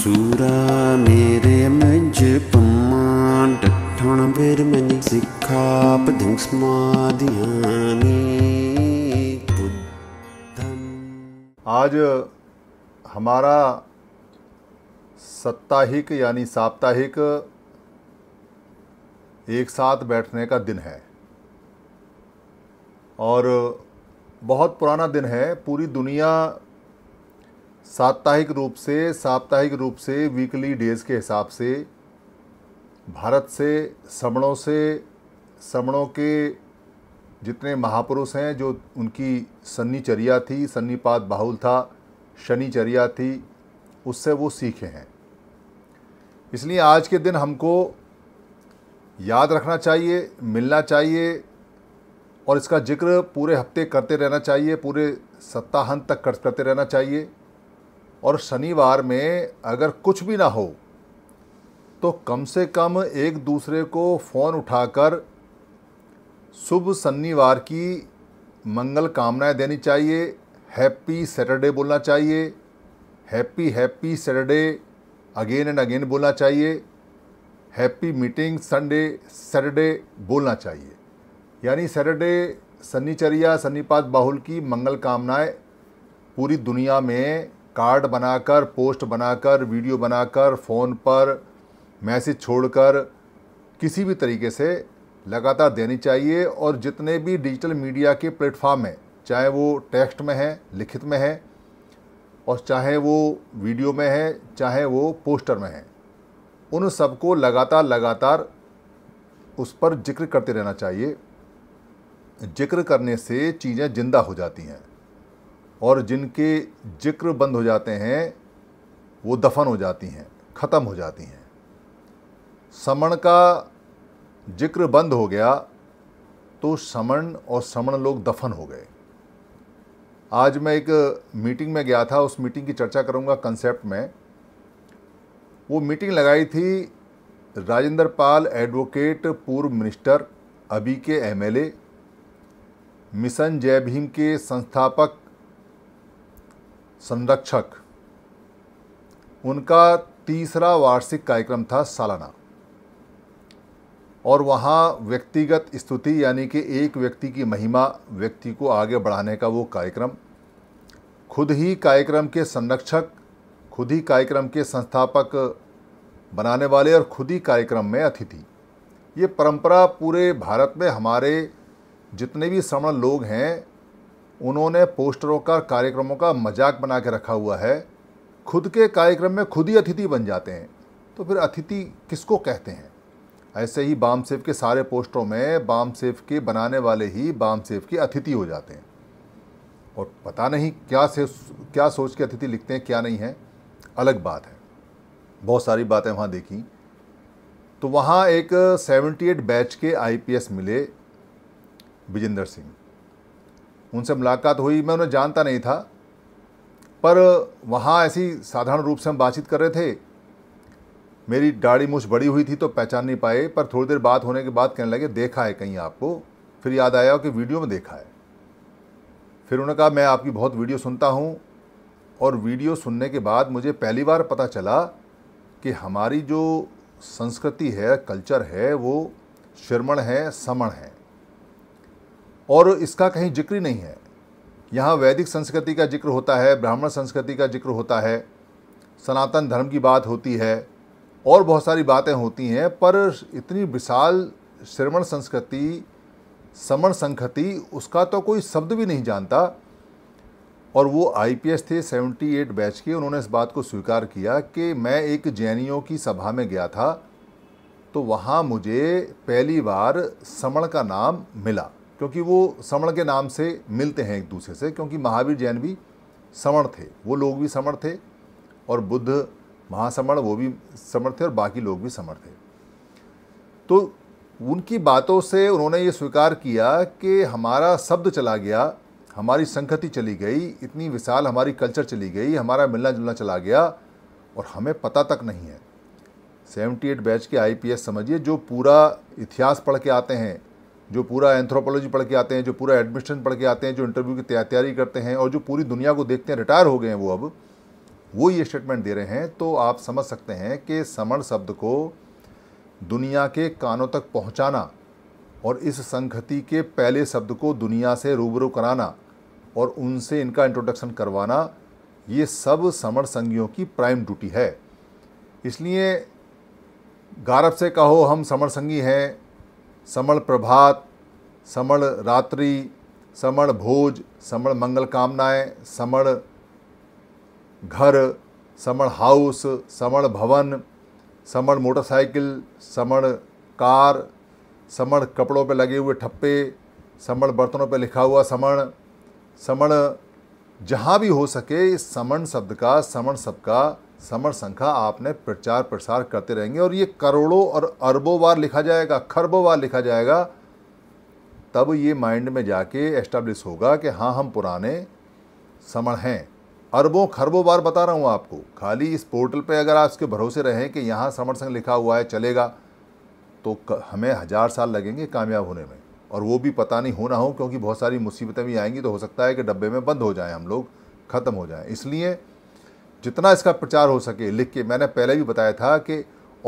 सूरा मेरे मज पमान ਡਠਣ ਬੇਰ ਮਨ ਸਿੱਖਾ ਪਦਿੰ ਸਮਾਧਿਆਨੀ आज हमारा साप्ताहिक यानी साप्ताहिक एक साथ बैठने का दिन है और बहुत पुराना दिन है पूरी दुनिया साप्ताहिक रूप से साप्ताहिक रूप से वीकली डेज के हिसाब से भारत से समणों से समणों के जितने महापुरुष हैं जो उनकी सन्नीचर्या थी सन्नीपात बाहुल था शनिचर्या थी उससे वो सीखे हैं इसलिए आज के दिन हमको याद रखना चाहिए मिलना चाहिए और इसका जिक्र पूरे हफ्ते करते रहना चाहिए पूरे सप्ताहांत तक करते रहना चाहिए और शनिवार में अगर कुछ भी ना हो तो कम से कम एक दूसरे को फ़ोन उठाकर शुभ शनिवार की मंगल कामनाएं देनी चाहिए हैप्पी सैटरडे बोलना चाहिए happy happy Saturday again and again बोलना चाहिए हैप्पी मीटिंग संडे सैटरडे बोलना चाहिए यानी सैटरडे शनिचर्या सन्नीपात बाहुल की मंगल कामनाएं पूरी दुनिया में कार्ड बनाकर पोस्ट बनाकर वीडियो बनाकर फ़ोन पर मैसेज छोड़कर किसी भी तरीके से लगातार देनी चाहिए और जितने भी डिजिटल मीडिया के प्लेटफॉर्म हैं चाहे वो टेक्स्ट में है लिखित में है और चाहे वो वीडियो में है चाहे वो पोस्टर में है उन सबको लगातार लगातार उस पर जिक्र करते रहना चाहिए जिक्र करने से चीज़ें ज़िंदा हो जाती हैं और जिनके जिक्र बंद हो जाते हैं वो दफन हो जाती हैं ख़त्म हो जाती हैं समण का जिक्र बंद हो गया तो समण और समण लोग दफन हो गए आज मैं एक मीटिंग में गया था उस मीटिंग की चर्चा करूंगा कंसेप्ट में वो मीटिंग लगाई थी राजेंद्र पाल एडवोकेट पूर्व मिनिस्टर अभी के एमएलए मिशन जय भीम के संस्थापक संरक्षक उनका तीसरा वार्षिक कार्यक्रम था सालाना और वहाँ व्यक्तिगत स्तुति यानी कि एक व्यक्ति की महिमा व्यक्ति को आगे बढ़ाने का वो कार्यक्रम खुद ही कार्यक्रम के संरक्षक खुद ही कार्यक्रम के संस्थापक बनाने वाले और खुद ही कार्यक्रम में अतिथि ये परंपरा पूरे भारत में हमारे जितने भी श्रवण लोग हैं उन्होंने पोस्टरों का कार्यक्रमों का मजाक बना के रखा हुआ है खुद के कार्यक्रम में खुद ही अतिथि बन जाते हैं तो फिर अतिथि किसको कहते हैं ऐसे ही बाम सेफ के सारे पोस्टरों में बाम सेफ के बनाने वाले ही बाम सेफ के अतिथि हो जाते हैं और पता नहीं क्या से क्या सोच के अतिथि लिखते हैं क्या नहीं है अलग बात है बहुत सारी बातें वहाँ देखी तो वहाँ एक 78 बैच के आईपीएस मिले विजेंद्र सिंह उनसे मुलाकात हुई मैं उन्हें जानता नहीं था पर वहाँ ऐसी साधारण रूप से हम बातचीत कर रहे थे मेरी दाढ़ी मुझ बड़ी हुई थी तो पहचान नहीं पाए पर थोड़ी देर बात होने के बाद कहने लगे देखा है कहीं आपको फिर याद आया कि वीडियो में देखा है फिर उन्होंने कहा मैं आपकी बहुत वीडियो सुनता हूँ और वीडियो सुनने के बाद मुझे पहली बार पता चला कि हमारी जो संस्कृति है कल्चर है वो श्रमण है समण है और इसका कहीं जिक्र ही नहीं है यहाँ वैदिक संस्कृति का जिक्र होता है ब्राह्मण संस्कृति का जिक्र होता है सनातन धर्म की बात होती है और बहुत सारी बातें होती हैं पर इतनी विशाल श्रवण संस्कृति समण संखति उसका तो कोई शब्द भी नहीं जानता और वो आईपीएस थे 78 बैच के उन्होंने इस बात को स्वीकार किया कि मैं एक जैनियों की सभा में गया था तो वहाँ मुझे पहली बार समण का नाम मिला क्योंकि वो समण के नाम से मिलते हैं एक दूसरे से क्योंकि महावीर जैन भी समण थे वो लोग भी समण थे और बुद्ध महासमण वो भी समण थे और बाकी लोग भी समण थे तो उनकी बातों से उन्होंने ये स्वीकार किया कि हमारा शब्द चला गया हमारी संगति चली गई इतनी विशाल हमारी कल्चर चली गई हमारा मिलना जुलना चला गया और हमें पता तक नहीं है सेवेंटी एट बैच के आईपीएस समझिए जो पूरा इतिहास पढ़ के आते हैं जो पूरा एंथ्रोपोलॉजी पढ़ के आते हैं जो पूरा एडमिशन पढ़ के आते हैं जो इंटरव्यू की तैयारी करते हैं और जो पूरी दुनिया को देखते हैं रिटायर हो गए हैं वो अब वो ये स्टेटमेंट दे रहे हैं तो आप समझ सकते हैं कि समण शब्द को दुनिया के कानों तक पहुंचाना और इस संगति के पहले शब्द को दुनिया से रूबरू कराना और उनसे इनका इंट्रोडक्शन करवाना ये सब समण संघियों की प्राइम ड्यूटी है इसलिए गारब से कहो हम समण संघी हैं समण प्रभात समण रात्रि समण भोज समण मंगल कामनाएं समण घर समण हाउस समण भवन समण मोटरसाइकिल समण कार समण कपड़ों पे लगे हुए ठप्पे समण बर्तनों पे लिखा हुआ समण समण जहाँ भी हो सके इस समण शब्द का समण शब्द का समर संख्या आपने प्रचार प्रसार करते रहेंगे और ये करोड़ों और अरबों बार लिखा जाएगा खरबों बार लिखा जाएगा तब ये माइंड में जाके एस्टाब्लिश होगा कि हाँ हम पुराने समण हैं अरबों खरबों बार बता रहा हूँ आपको खाली इस पोर्टल पे अगर आप इसके भरोसे रहें कि यहाँ समर संघ लिखा हुआ है चलेगा तो हमें हज़ार साल लगेंगे कामयाब होने में और वो भी पता नहीं होना हो क्योंकि बहुत सारी मुसीबतें भी आएंगी तो हो सकता है कि डब्बे में बंद हो जाएं हम लोग ख़त्म हो जाएं इसलिए जितना इसका प्रचार हो सके लिख के मैंने पहले भी बताया था कि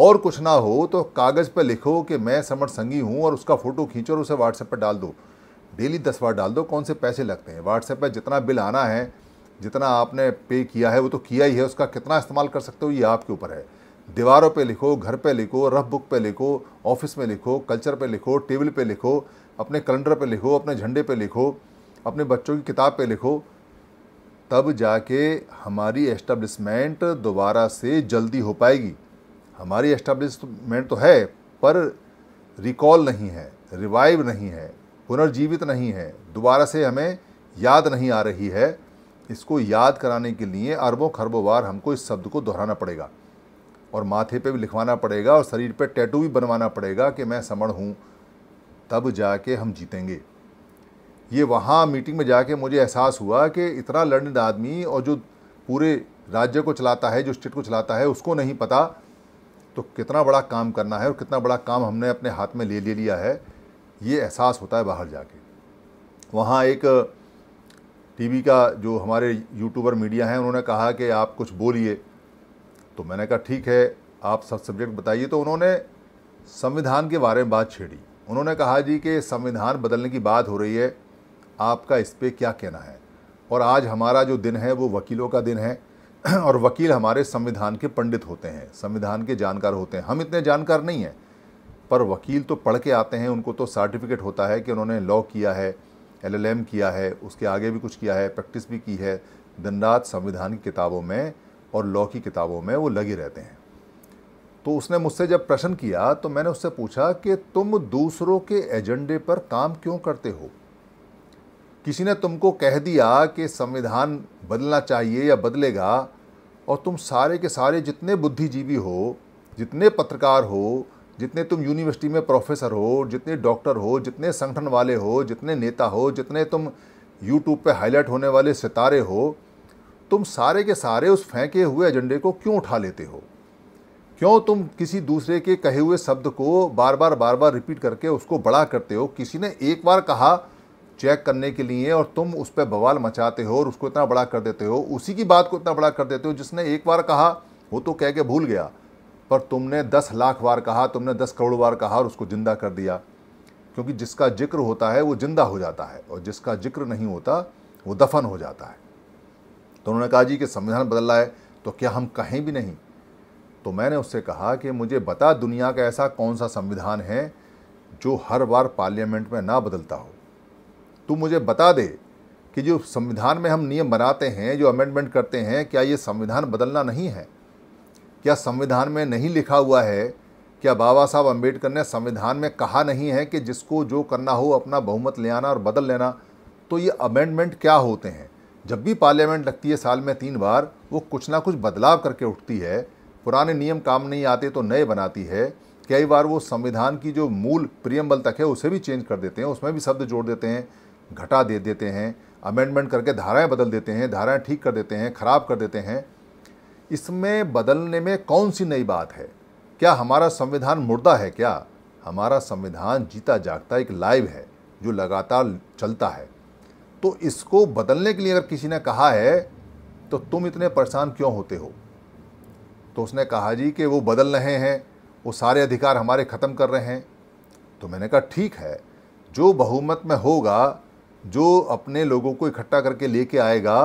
और कुछ ना हो तो कागज़ पर लिखो कि मैं समर्थ संगी हूँ और उसका फ़ोटो खींचो और उसे व्हाट्सएप पर डाल दो डेली दस बार डाल दो कौन से पैसे लगते हैं व्हाट्सएप पर जितना बिल आना है जितना आपने पे किया है वो तो किया ही है उसका कितना इस्तेमाल कर सकते हो ये आपके ऊपर है दीवारों पे लिखो घर पे लिखो रफ बुक पे लिखो ऑफिस में लिखो कल्चर पे लिखो टेबल पे लिखो अपने कैलेंडर पे लिखो अपने झंडे पे लिखो अपने बच्चों की किताब पे लिखो तब जाके हमारी एस्टेब्लिशमेंट दोबारा से जल्दी हो पाएगी हमारी एस्टेब्लिशमेंट तो है पर रिकॉल नहीं है रिवाइव नहीं है पुनर्जीवित नहीं है दोबारा से हमें याद नहीं आ रही है इसको याद कराने के लिए अरबों खरबों बार हमको इस शब्द को दोहराना पड़ेगा और माथे पे भी लिखवाना पड़ेगा और शरीर पे टैटू भी बनवाना पड़ेगा कि मैं समण हूँ तब जाके हम जीतेंगे ये वहाँ मीटिंग में जाके मुझे एहसास हुआ कि इतना लर्निड आदमी और जो पूरे राज्य को चलाता है जो स्टेट को चलाता है उसको नहीं पता तो कितना बड़ा काम करना है और कितना बड़ा काम हमने अपने हाथ में ले ले लिया है ये एहसास होता है बाहर जाके वहाँ एक टीवी का जो हमारे यूट्यूबर मीडिया हैं उन्होंने कहा कि आप कुछ बोलिए तो मैंने कहा ठीक है आप सब सब्जेक्ट बताइए तो उन्होंने संविधान के बारे में बात छेड़ी उन्होंने कहा जी कि संविधान बदलने की बात हो रही है आपका इस पर क्या कहना है और आज हमारा जो दिन है वो वकीलों का दिन है और वकील हमारे संविधान के पंडित होते हैं संविधान के जानकार होते हैं हम इतने जानकार नहीं हैं पर वकील तो पढ़ के आते हैं उनको तो सर्टिफिकेट होता है कि उन्होंने लॉ किया है एलएलएम किया है उसके आगे भी कुछ किया है प्रैक्टिस भी की है दिन रात संविधान की किताबों में और लॉ की किताबों में वो लगे रहते हैं तो उसने मुझसे जब प्रश्न किया तो मैंने उससे पूछा कि तुम दूसरों के एजेंडे पर काम क्यों करते हो किसी ने तुमको कह दिया कि संविधान बदलना चाहिए या बदलेगा और तुम सारे के सारे जितने बुद्धिजीवी हो जितने पत्रकार हो जितने तुम यूनिवर्सिटी में प्रोफेसर हो जितने डॉक्टर हो जितने संगठन वाले हो जितने नेता हो जितने तुम यूट्यूब पे हाईलाइट होने वाले सितारे हो तुम सारे के सारे उस फेंके हुए एजेंडे को क्यों उठा लेते हो क्यों तुम किसी दूसरे के कहे हुए शब्द को बार बार बार बार रिपीट करके उसको बड़ा करते हो किसी ने एक बार कहा चेक करने के लिए और तुम उस पर बवाल मचाते हो और उसको इतना बड़ा कर देते हो उसी की बात को इतना बड़ा कर देते हो जिसने एक बार कहा वो तो कह के भूल गया पर तुमने दस लाख बार कहा तुमने दस करोड़ बार कहा और उसको ज़िंदा कर दिया क्योंकि जिसका जिक्र होता है वो ज़िंदा हो जाता है और जिसका जिक्र नहीं होता वो दफन हो जाता है तो उन्होंने कहा जी कि संविधान बदल रहा है तो क्या हम कहें भी नहीं तो मैंने उससे कहा कि मुझे बता दुनिया का ऐसा कौन सा संविधान है जो हर बार पार्लियामेंट में ना बदलता हो तू मुझे बता दे कि जो संविधान में हम नियम बनाते हैं जो अमेंडमेंट करते हैं क्या ये संविधान बदलना नहीं है क्या संविधान में नहीं लिखा हुआ है क्या बाबा साहब अम्बेडकर ने संविधान में कहा नहीं है कि जिसको जो करना हो अपना बहुमत ले आना और बदल लेना तो ये अमेंडमेंट क्या होते हैं जब भी पार्लियामेंट लगती है साल में तीन बार वो कुछ ना कुछ बदलाव करके उठती है पुराने नियम काम नहीं आते तो नए बनाती है कई बार वो संविधान की जो मूल प्रियम्बल तक है उसे भी चेंज कर देते हैं उसमें भी शब्द जोड़ देते हैं घटा दे देते हैं अमेंडमेंट करके धाराएं बदल देते हैं धाराएं ठीक कर देते हैं ख़राब कर देते हैं इसमें बदलने में कौन सी नई बात है क्या हमारा संविधान मुर्दा है क्या हमारा संविधान जीता जागता एक लाइव है जो लगातार चलता है तो इसको बदलने के लिए अगर किसी ने कहा है तो तुम इतने परेशान क्यों होते हो तो उसने कहा जी कि वो बदल रहे हैं वो सारे अधिकार हमारे ख़त्म कर रहे हैं तो मैंने कहा ठीक है जो बहुमत में होगा जो अपने लोगों को इकट्ठा करके लेके आएगा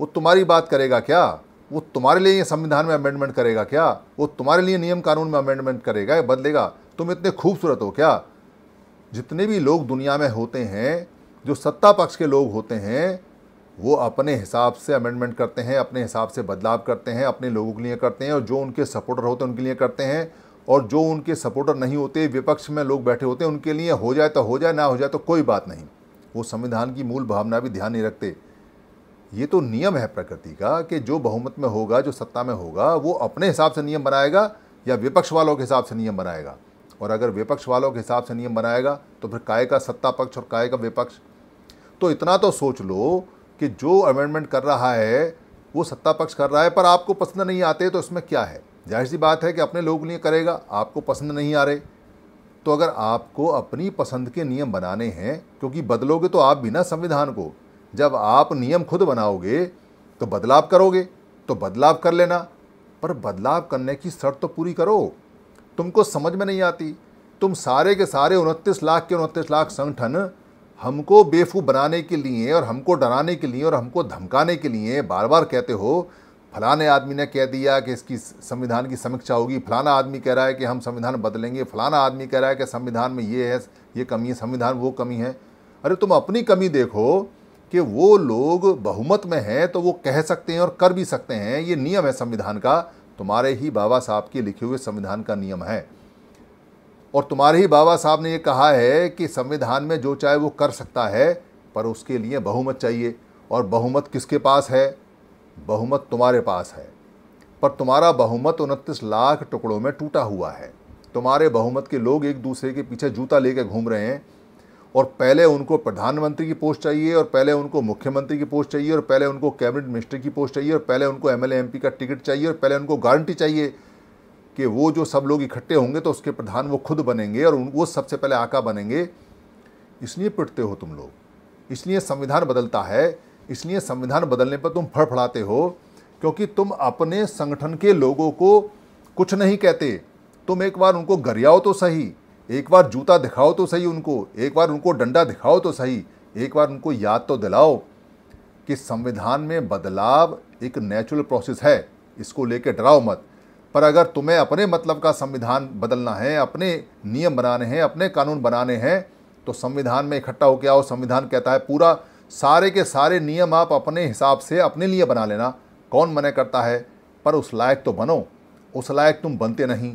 वो तुम्हारी बात करेगा क्या वो तुम्हारे लिए संविधान में अमेंडमेंट करेगा क्या वो तुम्हारे लिए नियम कानून में अमेंडमेंट करेगा बदलेगा तुम इतने खूबसूरत हो क्या जितने भी लोग दुनिया में होते हैं जो सत्ता पक्ष के लोग होते हैं वो अपने हिसाब से अमेंडमेंट करते हैं अपने हिसाब से बदलाव करते हैं अपने लोगों के लिए करते हैं और जो उनके सपोर्टर होते हैं उनके लिए करते हैं और जो उनके सपोर्टर नहीं होते विपक्ष में लोग बैठे होते हैं उनके लिए हो जाए तो हो जाए ना हो जाए तो कोई बात नहीं वो संविधान की मूल भावना भी ध्यान नहीं रखते ये तो नियम है प्रकृति का कि जो बहुमत में होगा जो सत्ता में होगा वो अपने हिसाब से नियम बनाएगा या विपक्ष वालों के हिसाब से नियम बनाएगा और अगर विपक्ष वालों के हिसाब से नियम बनाएगा तो फिर काय का सत्ता पक्ष और काय का विपक्ष तो इतना तो सोच लो कि जो अमेंडमेंट कर रहा है वो सत्ता पक्ष कर रहा है पर आपको पसंद नहीं आते तो इसमें क्या है जाहिर सी बात है कि अपने लोग लिए करेगा आपको पसंद नहीं आ रहे तो अगर आपको अपनी पसंद के नियम बनाने हैं क्योंकि बदलोगे तो आप भी ना संविधान को जब आप नियम खुद बनाओगे तो बदलाव करोगे तो बदलाव कर लेना पर बदलाव करने की शर्त तो पूरी करो तुमको समझ में नहीं आती तुम सारे के सारे उनतीस लाख के उनतीस लाख संगठन हमको बेफू बनाने के लिए और हमको डराने के लिए और हमको धमकाने के लिए बार बार कहते हो फलाने आदमी ने कह दिया कि इसकी संविधान की समीक्षा होगी फलाना आदमी कह रहा है कि हम संविधान बदलेंगे फलाना आदमी कह रहा है कि संविधान में ये है ये कमी है संविधान वो कमी है अरे तुम अपनी कमी देखो कि वो लोग बहुमत में हैं तो वो कह सकते हैं और कर भी सकते हैं ये नियम है संविधान का तुम्हारे ही बाबा साहब के लिखे हुए संविधान का नियम है और तुम्हारे ही बाबा साहब ने ये कहा है कि संविधान में जो चाहे वो कर सकता है पर उसके लिए बहुमत चाहिए और बहुमत किसके पास है बहुमत तुम्हारे पास है पर तुम्हारा बहुमत उनतीस लाख टुकड़ों में टूटा हुआ है तुम्हारे बहुमत के लोग एक दूसरे के पीछे जूता लेकर घूम रहे हैं और पहले उनको प्रधानमंत्री की पोस्ट चाहिए और पहले उनको मुख्यमंत्री की पोस्ट चाहिए और पहले उनको कैबिनेट मिनिस्टर की पोस्ट चाहिए और पहले उनको एम एल का टिकट चाहिए और पहले उनको गारंटी चाहिए कि वो जो सब लोग इकट्ठे होंगे तो उसके प्रधान वो खुद बनेंगे और वो सबसे पहले आका बनेंगे इसलिए पिटते हो तुम लोग इसलिए संविधान बदलता है इसलिए संविधान बदलने पर तुम फड़फड़ाते हो क्योंकि तुम अपने संगठन के लोगों को कुछ नहीं कहते तुम एक बार उनको गरियाओ तो सही एक बार जूता दिखाओ तो सही उनको एक बार उनको डंडा दिखाओ तो सही एक बार उनको याद तो दिलाओ कि संविधान में बदलाव एक नेचुरल प्रोसेस है इसको लेकर डराओ मत पर अगर तुम्हें अपने मतलब का संविधान बदलना है अपने नियम बनाने हैं अपने कानून बनाने हैं तो संविधान में इकट्ठा होकर आओ संविधान कहता है पूरा सारे के सारे नियम आप अपने हिसाब से अपने लिए बना लेना कौन मना करता है पर उस लायक तो बनो उस लायक तुम बनते नहीं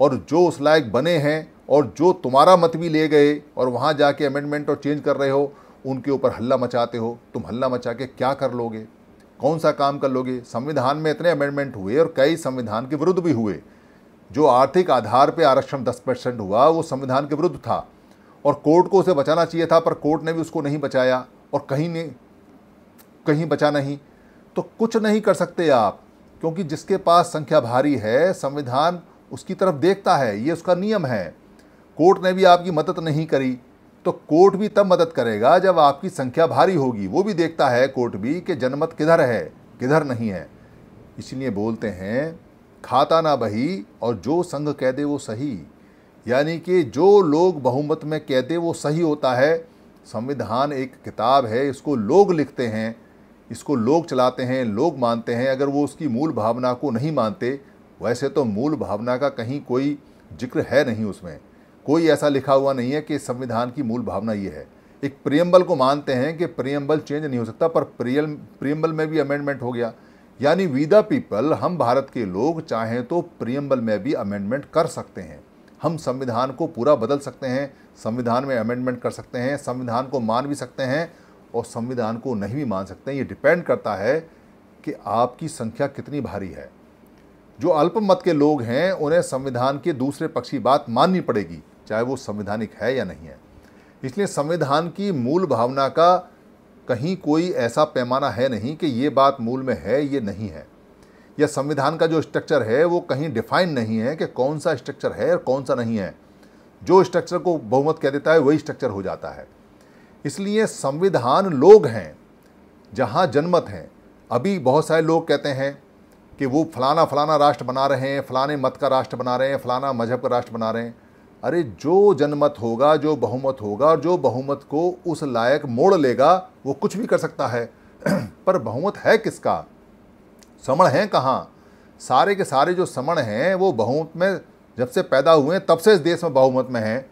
और जो उस लायक बने हैं और जो तुम्हारा मत भी ले गए और वहाँ जाके अमेंडमेंट और चेंज कर रहे हो उनके ऊपर हल्ला मचाते हो तुम हल्ला मचा के क्या कर लोगे कौन सा काम कर लोगे संविधान में इतने अमेंडमेंट हुए और कई संविधान के विरुद्ध भी हुए जो आर्थिक आधार पर आरक्षण 10 परसेंट हुआ वो संविधान के विरुद्ध था और कोर्ट को उसे बचाना चाहिए था पर कोर्ट ने भी उसको नहीं बचाया और कहीं ने कहीं बचा नहीं तो कुछ नहीं कर सकते आप क्योंकि जिसके पास संख्या भारी है संविधान उसकी तरफ देखता है ये उसका नियम है कोर्ट ने भी आपकी मदद नहीं करी तो कोर्ट भी तब मदद करेगा जब आपकी संख्या भारी होगी वो भी देखता है कोर्ट भी कि जनमत किधर है किधर नहीं है इसलिए बोलते हैं खाता ना बही और जो संघ कह दे वो सही यानी कि जो लोग बहुमत में कहते वो सही होता है संविधान एक किताब है इसको लोग लिखते हैं इसको लोग चलाते हैं लोग मानते हैं अगर वो उसकी मूल भावना को नहीं मानते वैसे तो मूल भावना का कहीं कोई जिक्र है नहीं उसमें कोई ऐसा लिखा हुआ नहीं है कि संविधान की मूल भावना ये है एक प्रियम्बल को मानते हैं कि प्रियम्बल चेंज नहीं हो सकता पर प्रियल प्रियम्बल में भी अमेंडमेंट हो गया यानी वी द पीपल हम भारत के लोग चाहें तो प्रियम्बल में भी अमेंडमेंट कर सकते हैं हम संविधान को पूरा बदल सकते हैं संविधान में अमेंडमेंट कर सकते हैं संविधान को मान भी सकते हैं और संविधान को नहीं भी मान सकते हैं ये डिपेंड करता है कि आपकी संख्या कितनी भारी है जो अल्पमत के लोग हैं उन्हें संविधान के दूसरे पक्ष की बात माननी पड़ेगी चाहे वो संविधानिक है या नहीं है इसलिए संविधान की मूल भावना का कहीं कोई ऐसा पैमाना है नहीं कि ये बात मूल में है ये नहीं है या संविधान का जो स्ट्रक्चर है वो कहीं डिफाइन नहीं है कि कौन सा स्ट्रक्चर है और कौन सा नहीं है जो स्ट्रक्चर को बहुमत कह देता है वही स्ट्रक्चर हो जाता है इसलिए संविधान लोग हैं जहाँ जनमत हैं अभी बहुत सारे लोग कहते हैं कि वो फलाना फलाना राष्ट्र बना रहे हैं फलाने मत का राष्ट्र बना रहे हैं फलाना मजहब का राष्ट्र बना रहे हैं अरे जो जनमत होगा जो बहुमत होगा और जो बहुमत को उस लायक मोड़ लेगा वो कुछ भी कर सकता है पर बहुमत है किसका समण हैं कहाँ सारे के सारे जो समण हैं वो बहुमत में जब से पैदा हुए तब से इस देश में बहुमत में हैं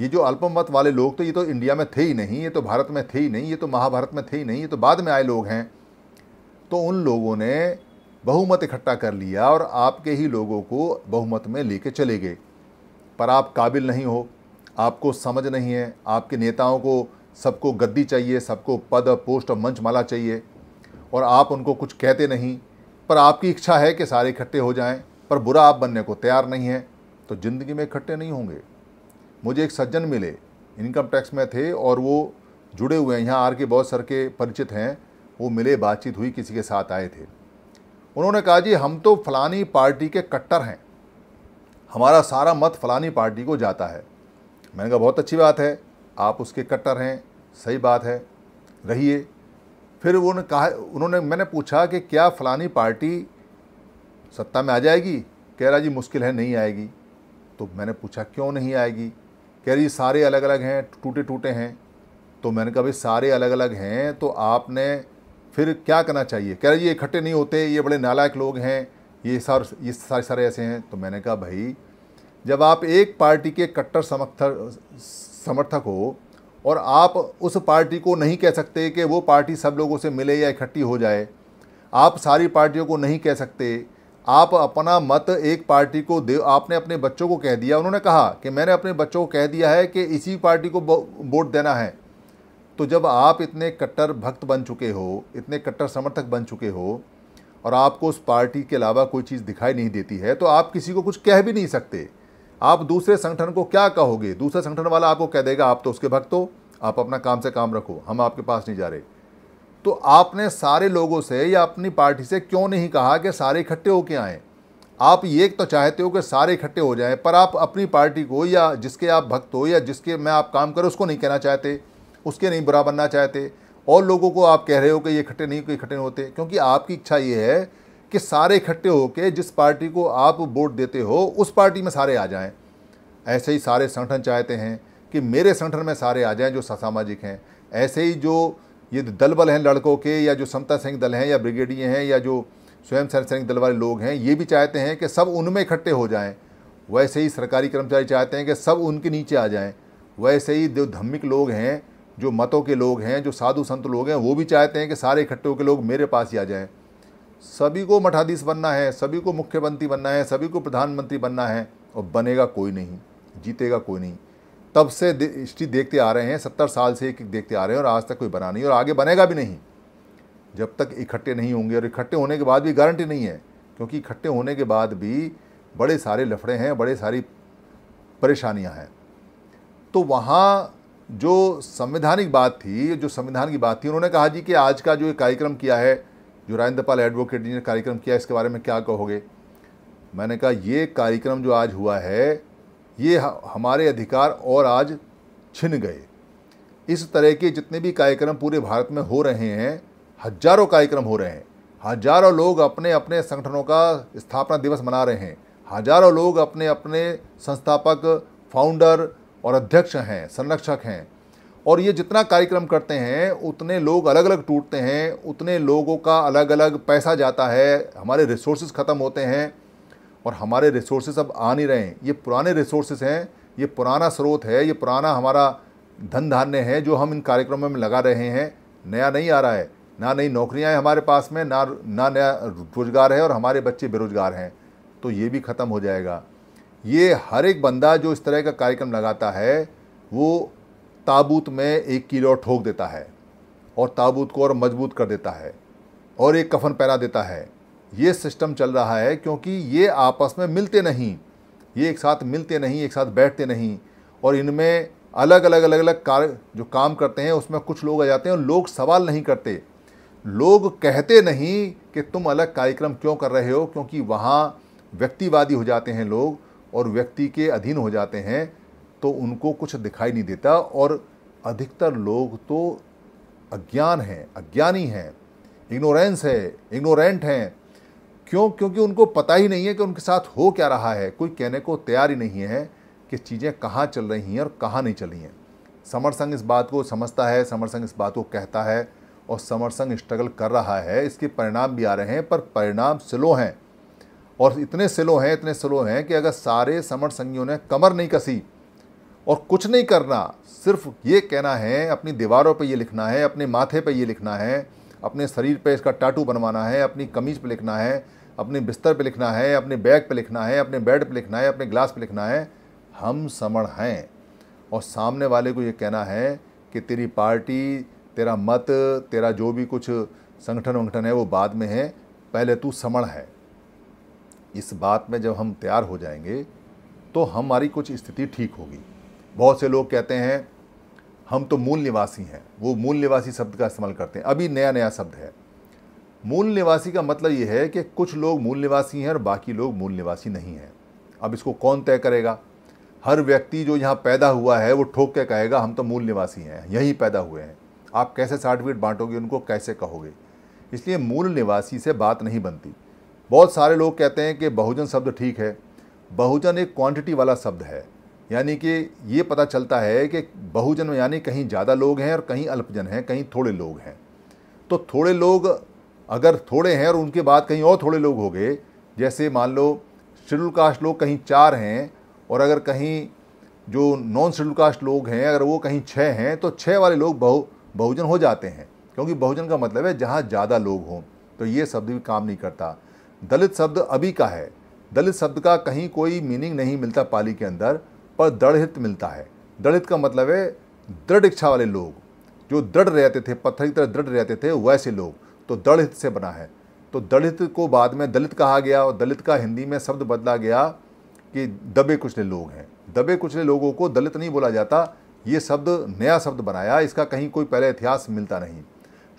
ये जो अल्पमत वाले लोग तो ये तो इंडिया में थे ही नहीं ये तो भारत में थे ही नहीं ये तो महाभारत में थे ही नहीं ये तो बाद में आए लोग हैं तो उन लोगों ने बहुमत इकट्ठा कर लिया और आपके ही लोगों को बहुमत में लेके चले गए पर आप काबिल नहीं हो आपको समझ नहीं है आपके नेताओं को सबको गद्दी चाहिए सबको पद पोस्ट और मंचमाला चाहिए और आप उनको कुछ कहते नहीं पर आपकी इच्छा है कि सारे इकट्ठे हो जाएं पर बुरा आप बनने को तैयार नहीं है तो ज़िंदगी में इकट्ठे नहीं होंगे मुझे एक सज्जन मिले इनकम टैक्स में थे और वो जुड़े हुए हैं यहाँ आर के बहुत सर के परिचित हैं वो मिले बातचीत हुई किसी के साथ आए थे उन्होंने कहा जी हम तो फलानी पार्टी के कट्टर हैं हमारा सारा मत फलानी पार्टी को जाता है मैंने कहा बहुत अच्छी बात है आप उसके कट्टर हैं सही बात है रहिए फिर उन्होंने कहा उन्होंने मैंने पूछा कि क्या फ़लानी पार्टी सत्ता में आ जाएगी कह रहा जी मुश्किल है नहीं आएगी तो मैंने पूछा क्यों नहीं आएगी कह रही सारे अलग अलग हैं टूटे टूटे हैं तो मैंने कहा भाई सारे अलग अलग हैं तो आपने फिर क्या करना चाहिए कह रहा ये इकट्ठे नहीं होते ये बड़े नालायक लोग हैं ये सार ये सारे सारे ऐसे हैं तो मैंने कहा भाई जब आप एक पार्टी के कट्टर समर्थक समर्थक हो और आप उस पार्टी को नहीं कह सकते कि वो पार्टी सब लोगों से मिले या इकट्ठी हो जाए आप सारी पार्टियों को नहीं कह सकते आप अपना मत एक पार्टी को दे आपने अपने बच्चों को कह दिया उन्होंने कहा कि मैंने अपने बच्चों को कह दिया है कि इसी पार्टी को वोट देना है तो जब आप इतने कट्टर भक्त बन चुके हो इतने कट्टर समर्थक बन चुके हो और आपको उस पार्टी के अलावा कोई चीज़ दिखाई नहीं देती है तो आप किसी को कुछ कह भी नहीं सकते आप दूसरे संगठन को क्या कहोगे दूसरे संगठन वाला आपको कह देगा आप तो उसके भक्त हो आप अपना काम से काम रखो हम आपके पास नहीं जा रहे तो आपने सारे लोगों से या अपनी पार्टी से क्यों नहीं कहा कि सारे इकट्ठे होके आए आप ये तो चाहते हो कि सारे इकट्ठे हो जाएं पर आप अपनी पार्टी को या जिसके आप भक्त हो या जिसके मैं आप काम करो उसको नहीं कहना चाहते उसके नहीं बुरा बनना चाहते और लोगों को आप कह रहे हो कि ये इकट्ठे नहीं इकट्ठे नहीं होते क्योंकि आपकी इच्छा ये है कि सारे इकट्ठे होकर जिस पार्टी को आप वोट देते हो उस पार्टी में सारे आ जाएं ऐसे ही सारे संगठन चाहते हैं कि मेरे संगठन में सारे आ जाएं जो सामाजिक हैं ऐसे ही जो ये दल बल हैं लड़कों के या जो समता सैनिक दल हैं या ब्रिगेडियर हैं या जो स्वयं सैनिक दल वाले लोग हैं ये भी चाहते हैं कि सब उनमें इकट्ठे हो जाएं वैसे ही सरकारी कर्मचारी चाहते हैं कि सब उनके नीचे आ जाएँ वैसे ही जो धम्मिक लोग हैं जो मतों के लोग हैं जो साधु संत लोग हैं वो भी चाहते हैं कि सारे इकट्ठे होकर लोग मेरे पास ही आ जाएँ सभी को मठाधीश बनना है सभी को मुख्यमंत्री बनना है सभी को प्रधानमंत्री बनना है और बनेगा कोई नहीं जीतेगा कोई नहीं तब से हिस्ट्री देखते आ रहे हैं सत्तर साल से एक देखते आ रहे हैं और आज तक कोई बना नहीं और आगे बनेगा भी नहीं जब तक इकट्ठे नहीं होंगे और इकट्ठे होने के बाद भी गारंटी नहीं है क्योंकि इकट्ठे होने के बाद भी बड़े सारे लफड़े हैं बड़े सारी परेशानियां हैं तो वहाँ जो संवैधानिक बात थी जो संविधान की बात थी उन्होंने कहा जी कि आज का जो कार्यक्रम किया है जो राजेंद्रपाल एडवोकेट जी ने कार्यक्रम किया इसके बारे में क्या कहोगे मैंने कहा ये कार्यक्रम जो आज हुआ है ये हमारे अधिकार और आज छिन गए इस तरह के जितने भी कार्यक्रम पूरे भारत में हो रहे हैं हजारों कार्यक्रम हो रहे हैं हजारों लोग अपने अपने संगठनों का स्थापना दिवस मना रहे हैं हजारों लोग अपने अपने संस्थापक फाउंडर और अध्यक्ष हैं संरक्षक हैं और ये जितना कार्यक्रम करते हैं उतने लोग अलग अलग टूटते हैं उतने लोगों का अलग अलग पैसा जाता है हमारे रिसोर्सेज ख़त्म होते हैं और हमारे रिसोर्सेज अब आ नहीं रहे हैं ये पुराने रिसोर्सेज हैं ये पुराना स्रोत है ये पुराना हमारा धन धान्य है जो हम इन कार्यक्रमों में लगा रहे हैं नया नहीं आ रहा है ना नई नौकरियां हैं हमारे पास में ना ना नया रोजगार है और हमारे बच्चे बेरोजगार हैं तो ये भी ख़त्म हो जाएगा ये हर एक बंदा जो इस तरह का कार्यक्रम लगाता है वो ताबूत में एक किलो ठोक देता है और ताबूत को और मजबूत कर देता है और एक कफन पहना देता है ये सिस्टम चल रहा है क्योंकि ये आपस में मिलते नहीं ये एक साथ मिलते नहीं एक साथ बैठते नहीं और इनमें अलग अलग अलग अलग कार्य जो काम करते हैं उसमें कुछ लोग आ जाते हैं और लोग सवाल नहीं करते लोग कहते नहीं कि तुम अलग कार्यक्रम क्यों कर रहे हो क्योंकि वहाँ व्यक्तिवादी हो जाते हैं लोग और व्यक्ति के अधीन हो जाते हैं तो उनको कुछ दिखाई नहीं देता और अधिकतर लोग तो अज्ञान हैं अज्ञानी हैं इग्नोरेंस है इग्नोरेंट हैं क्यों क्योंकि उनको पता ही नहीं है कि उनके साथ हो क्या रहा है कोई कहने को तैयार ही नहीं है कि चीज़ें कहाँ चल रही हैं और कहाँ नहीं चल रही हैं समरसंग इस बात को समझता है समरसंग इस बात को कहता है और समरसंग स्ट्रगल कर रहा है इसके परिणाम भी आ रहे हैं पर परिणाम स्लो हैं और इतने स्लो हैं इतने स्लो हैं कि अगर सारे समर ने कमर नहीं कसी और कुछ नहीं करना सिर्फ ये कहना है अपनी दीवारों पर ये लिखना है अपने माथे पर ये लिखना है अपने शरीर पर इसका टाटू बनवाना है अपनी कमीज पर लिखना है अपने बिस्तर पे लिखना है अपने बैग पे लिखना है अपने बेड पे लिखना है अपने ग्लास पे लिखना है हम समण हैं और सामने वाले को ये कहना है कि तेरी पार्टी तेरा मत तेरा जो भी कुछ संगठन वंगठन है वो बाद में है पहले तू समण है इस बात में जब हम तैयार हो जाएंगे तो हमारी कुछ स्थिति ठीक होगी बहुत से लोग कहते हैं हम तो मूल निवासी हैं वो मूल निवासी शब्द का इस्तेमाल करते हैं अभी नया नया शब्द है मूल निवासी का मतलब ये है कि कुछ लोग मूल निवासी हैं और बाकी लोग मूल निवासी नहीं हैं अब इसको कौन तय करेगा हर व्यक्ति जो यहाँ पैदा हुआ है वो ठोक के कहेगा हम तो मूल निवासी हैं यहीं पैदा हुए हैं आप कैसे सर्टिफिकेट बांटोगे उनको कैसे कहोगे इसलिए मूल निवासी से बात नहीं बनती बहुत सारे लोग कहते हैं कि बहुजन शब्द ठीक है बहुजन एक क्वांटिटी वाला शब्द है यानी कि ये पता चलता है कि बहुजन यानी कहीं ज़्यादा लोग हैं और कहीं अल्पजन हैं कहीं थोड़े लोग हैं तो थोड़े लोग अगर थोड़े हैं और उनके बाद कहीं और थोड़े लोग हो गए जैसे मान लो शेड्यूल कास्ट लोग कहीं चार हैं और अगर कहीं जो नॉन शेड्यूल कास्ट लोग हैं अगर वो कहीं छः हैं तो छः वाले लोग बहु बहुजन हो जाते हैं क्योंकि बहुजन का मतलब है जहाँ ज़्यादा लोग हों तो ये शब्द भी काम नहीं करता दलित शब्द अभी का है दलित शब्द का कहीं कोई मीनिंग नहीं मिलता पाली के अंदर पर दृढ़ित मिलता है दलित का मतलब है दृढ़ इच्छा वाले लोग जो दृढ़ रहते थे पत्थर की तरह दृढ़ रहते थे वैसे लोग तो दलित से बना है तो दलित को बाद में दलित कहा गया और दलित का हिंदी में शब्द बदला गया कि दबे कुचले लोग हैं दबे कुचले लोगों को दलित नहीं बोला जाता ये शब्द नया शब्द बनाया इसका कहीं कोई पहले इतिहास मिलता नहीं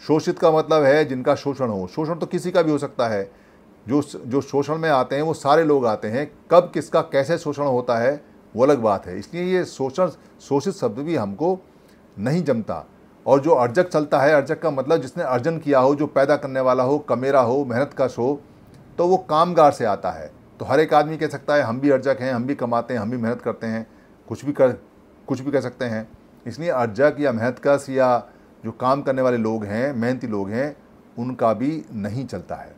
शोषित का मतलब है जिनका शोषण हो शोषण तो किसी का भी हो सकता है जो जो शोषण में आते हैं वो सारे लोग आते हैं कब किसका कैसे शोषण होता है वो अलग बात है इसलिए ये शोषण शोषित शब्द भी हमको नहीं जमता और जो अर्जक चलता है अर्जक का मतलब जिसने अर्जन किया हो जो पैदा करने वाला हो कमेरा हो मेहनत कश हो तो वो कामगार से आता है तो हर एक आदमी कह सकता है हम भी अर्जक हैं हम भी कमाते हैं हम भी मेहनत करते हैं कुछ भी कर कुछ भी कह सकते हैं इसलिए अर्जक या मेहनतकश या जो काम करने वाले लोग हैं मेहनती लोग हैं उनका भी नहीं चलता है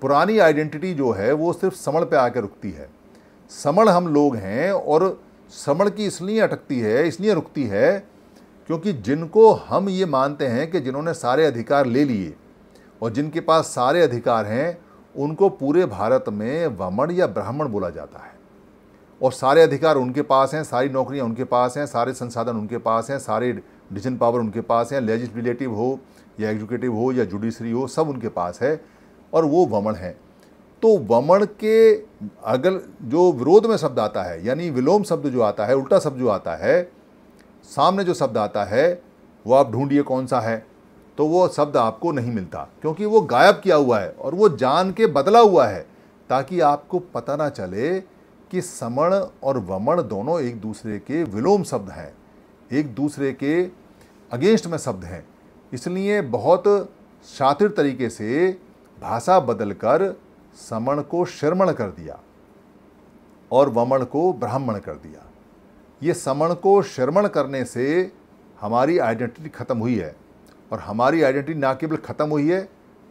पुरानी आइडेंटिटी जो है वो सिर्फ समण पे आकर रुकती है समण हम लोग हैं और समण की इसलिए अटकती है इसलिए रुकती है क्योंकि जिनको हम ये मानते हैं कि जिन्होंने सारे अधिकार ले लिए और जिनके पास सारे अधिकार हैं उनको पूरे भारत में वमण या ब्राह्मण बोला जाता है और सारे अधिकार उनके पास हैं सारी नौकरियां उनके पास हैं सारे संसाधन उनके पास हैं सारे डिसीजन पावर उनके पास हैं लेजिस्लेटिव हो या एग्जीक्यूटिव हो या जुडिशरी हो सब उनके पास है और वो वमण हैं तो वमण के अगर जो विरोध में शब्द आता है यानी विलोम शब्द जो आता है उल्टा शब्द जो आता है सामने जो शब्द आता है वो आप ढूंढिए कौन सा है तो वो शब्द आपको नहीं मिलता क्योंकि वो गायब किया हुआ है और वो जान के बदला हुआ है ताकि आपको पता ना चले कि समण और वमण दोनों एक दूसरे के विलोम शब्द हैं एक दूसरे के अगेंस्ट में शब्द हैं इसलिए बहुत शातिर तरीके से भाषा बदलकर समण को शर्मण कर दिया और वमण को ब्राह्मण कर दिया ये समण को श्रवण करने से हमारी आइडेंटिटी ख़त्म हुई है और हमारी आइडेंटिटी ना केवल ख़त्म हुई है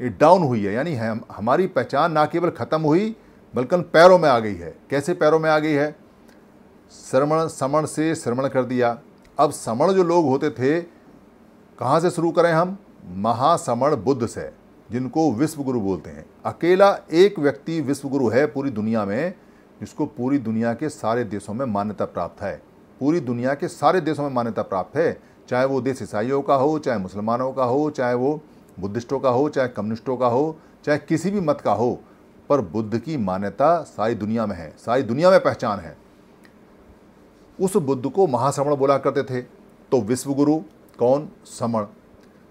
ये डाउन हुई है यानी हम हमारी पहचान ना केवल ख़त्म हुई बल्कि पैरों में आ गई है कैसे पैरों में आ गई है श्रमण समण से श्रमण कर दिया अब समण जो लोग होते थे कहाँ से शुरू करें हम महासमण बुद्ध से जिनको विश्वगुरु बोलते हैं अकेला एक व्यक्ति विश्वगुरु है पूरी दुनिया में जिसको पूरी दुनिया के सारे देशों में मान्यता प्राप्त है पूरी दुनिया के सारे देशों में मान्यता प्राप्त है चाहे वो देश ईसाइयों का हो चाहे मुसलमानों का हो चाहे वो बुद्धिस्टों का हो चाहे कम्युनिस्टों का हो चाहे किसी भी मत का हो पर बुद्ध की मान्यता सारी दुनिया में है सारी दुनिया में पहचान है उस बुद्ध को महाश्रवण बोला करते थे तो विश्वगुरु कौन समण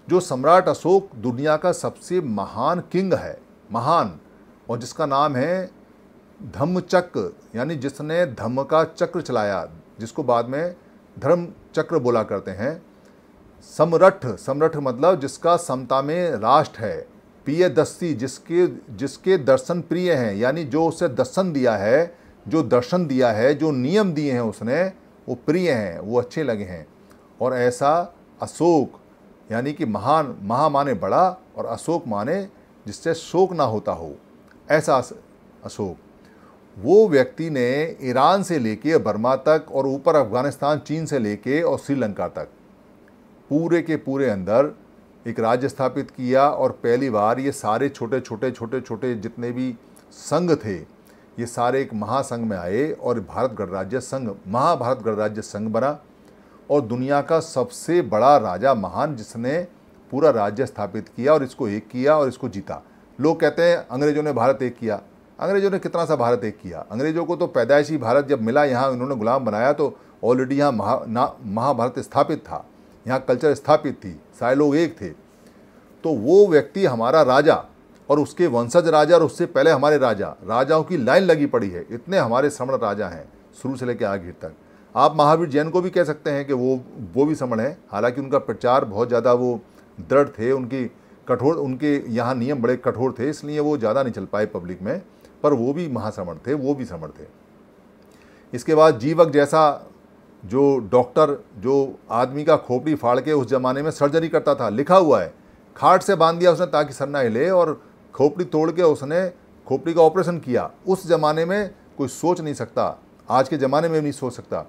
जो सम्राट अशोक दुनिया का सबसे महान किंग है महान और जिसका नाम है धम्मचक्र यानी जिसने धम्म का चक्र चलाया जिसको बाद में धर्म चक्र बोला करते हैं समरठ समरठ मतलब जिसका समता में राष्ट्र है प्रिय दस्ती जिसके जिसके दर्शन प्रिय हैं यानी जो उसे दर्शन दिया है जो दर्शन दिया है जो नियम दिए हैं उसने वो प्रिय हैं वो अच्छे लगे हैं और ऐसा अशोक यानी कि महान महा माने बड़ा और अशोक माने जिससे शोक ना होता हो ऐसा अशोक वो व्यक्ति ने ईरान से लेके बर्मा तक और ऊपर अफगानिस्तान चीन से लेके और श्रीलंका तक पूरे के पूरे अंदर एक राज्य स्थापित किया और पहली बार ये सारे छोटे छोटे छोटे छोटे जितने भी संघ थे ये सारे एक महासंघ में आए और भारत गणराज्य संघ महाभारत गणराज्य संघ बना और दुनिया का सबसे बड़ा राजा महान जिसने पूरा राज्य स्थापित किया और इसको एक किया और इसको जीता लोग कहते हैं अंग्रेजों ने भारत एक किया अंग्रेजों ने कितना सा भारत एक किया अंग्रेजों को तो पैदाइशी भारत जब मिला यहाँ उन्होंने गुलाम बनाया तो ऑलरेडी यहाँ महा महाभारत स्थापित था यहाँ कल्चर स्थापित थी सारे लोग एक थे तो वो व्यक्ति हमारा राजा और उसके वंशज राजा और उससे पहले हमारे राजा राजाओं की लाइन लगी पड़ी है इतने हमारे समण राजा हैं शुरू से लेकर आखिर तक आप महावीर जैन को भी कह सकते हैं कि वो वो भी समण हैं हालांकि उनका प्रचार बहुत ज़्यादा वो दृढ़ थे उनकी कठोर उनके यहाँ नियम बड़े कठोर थे इसलिए वो ज़्यादा नहीं चल पाए पब्लिक में पर वो भी महाश्रमण थे वो भी श्रमण थे इसके बाद जीवक जैसा जो डॉक्टर जो आदमी का खोपड़ी फाड़ के उस ज़माने में सर्जरी करता था लिखा हुआ है खाट से बांध दिया उसने ताकि सरना हिले और खोपड़ी तोड़ के उसने खोपड़ी का ऑपरेशन किया उस ज़माने में कोई सोच नहीं सकता आज के ज़माने में भी नहीं सोच सकता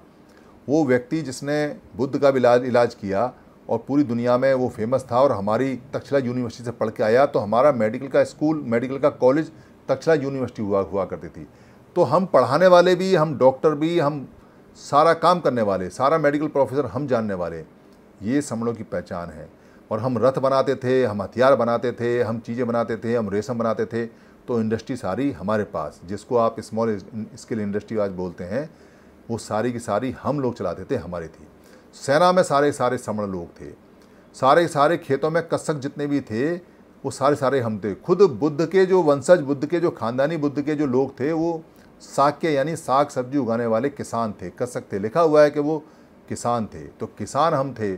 वो व्यक्ति जिसने बुद्ध का इलाज इलाज किया और पूरी दुनिया में वो फेमस था और हमारी तक्षशिला यूनिवर्सिटी से पढ़ के आया तो हमारा मेडिकल का स्कूल मेडिकल का कॉलेज तक्षला यूनिवर्सिटी हुआ हुआ करती थी तो हम पढ़ाने वाले भी हम डॉक्टर भी हम सारा काम करने वाले सारा मेडिकल प्रोफेसर हम जानने वाले ये समणों की पहचान है और हम रथ बनाते थे हम हथियार बनाते थे हम चीज़ें बनाते थे हम रेशम बनाते थे तो इंडस्ट्री सारी हमारे पास जिसको आप स्मॉल स्किल इंडस्ट्री आज बोलते हैं वो सारी की सारी हम लोग चलाते थे हमारी थी सेना में सारे सारे समण लोग थे सारे सारे खेतों में कसक जितने भी थे वो सारे सारे हम थे खुद बुद्ध के जो वंशज बुद्ध के जो खानदानी बुद्ध के जो लोग थे वो साक्य यानी साग सब्जी उगाने वाले किसान थे कसक थे लिखा हुआ है कि वो किसान थे तो किसान हम थे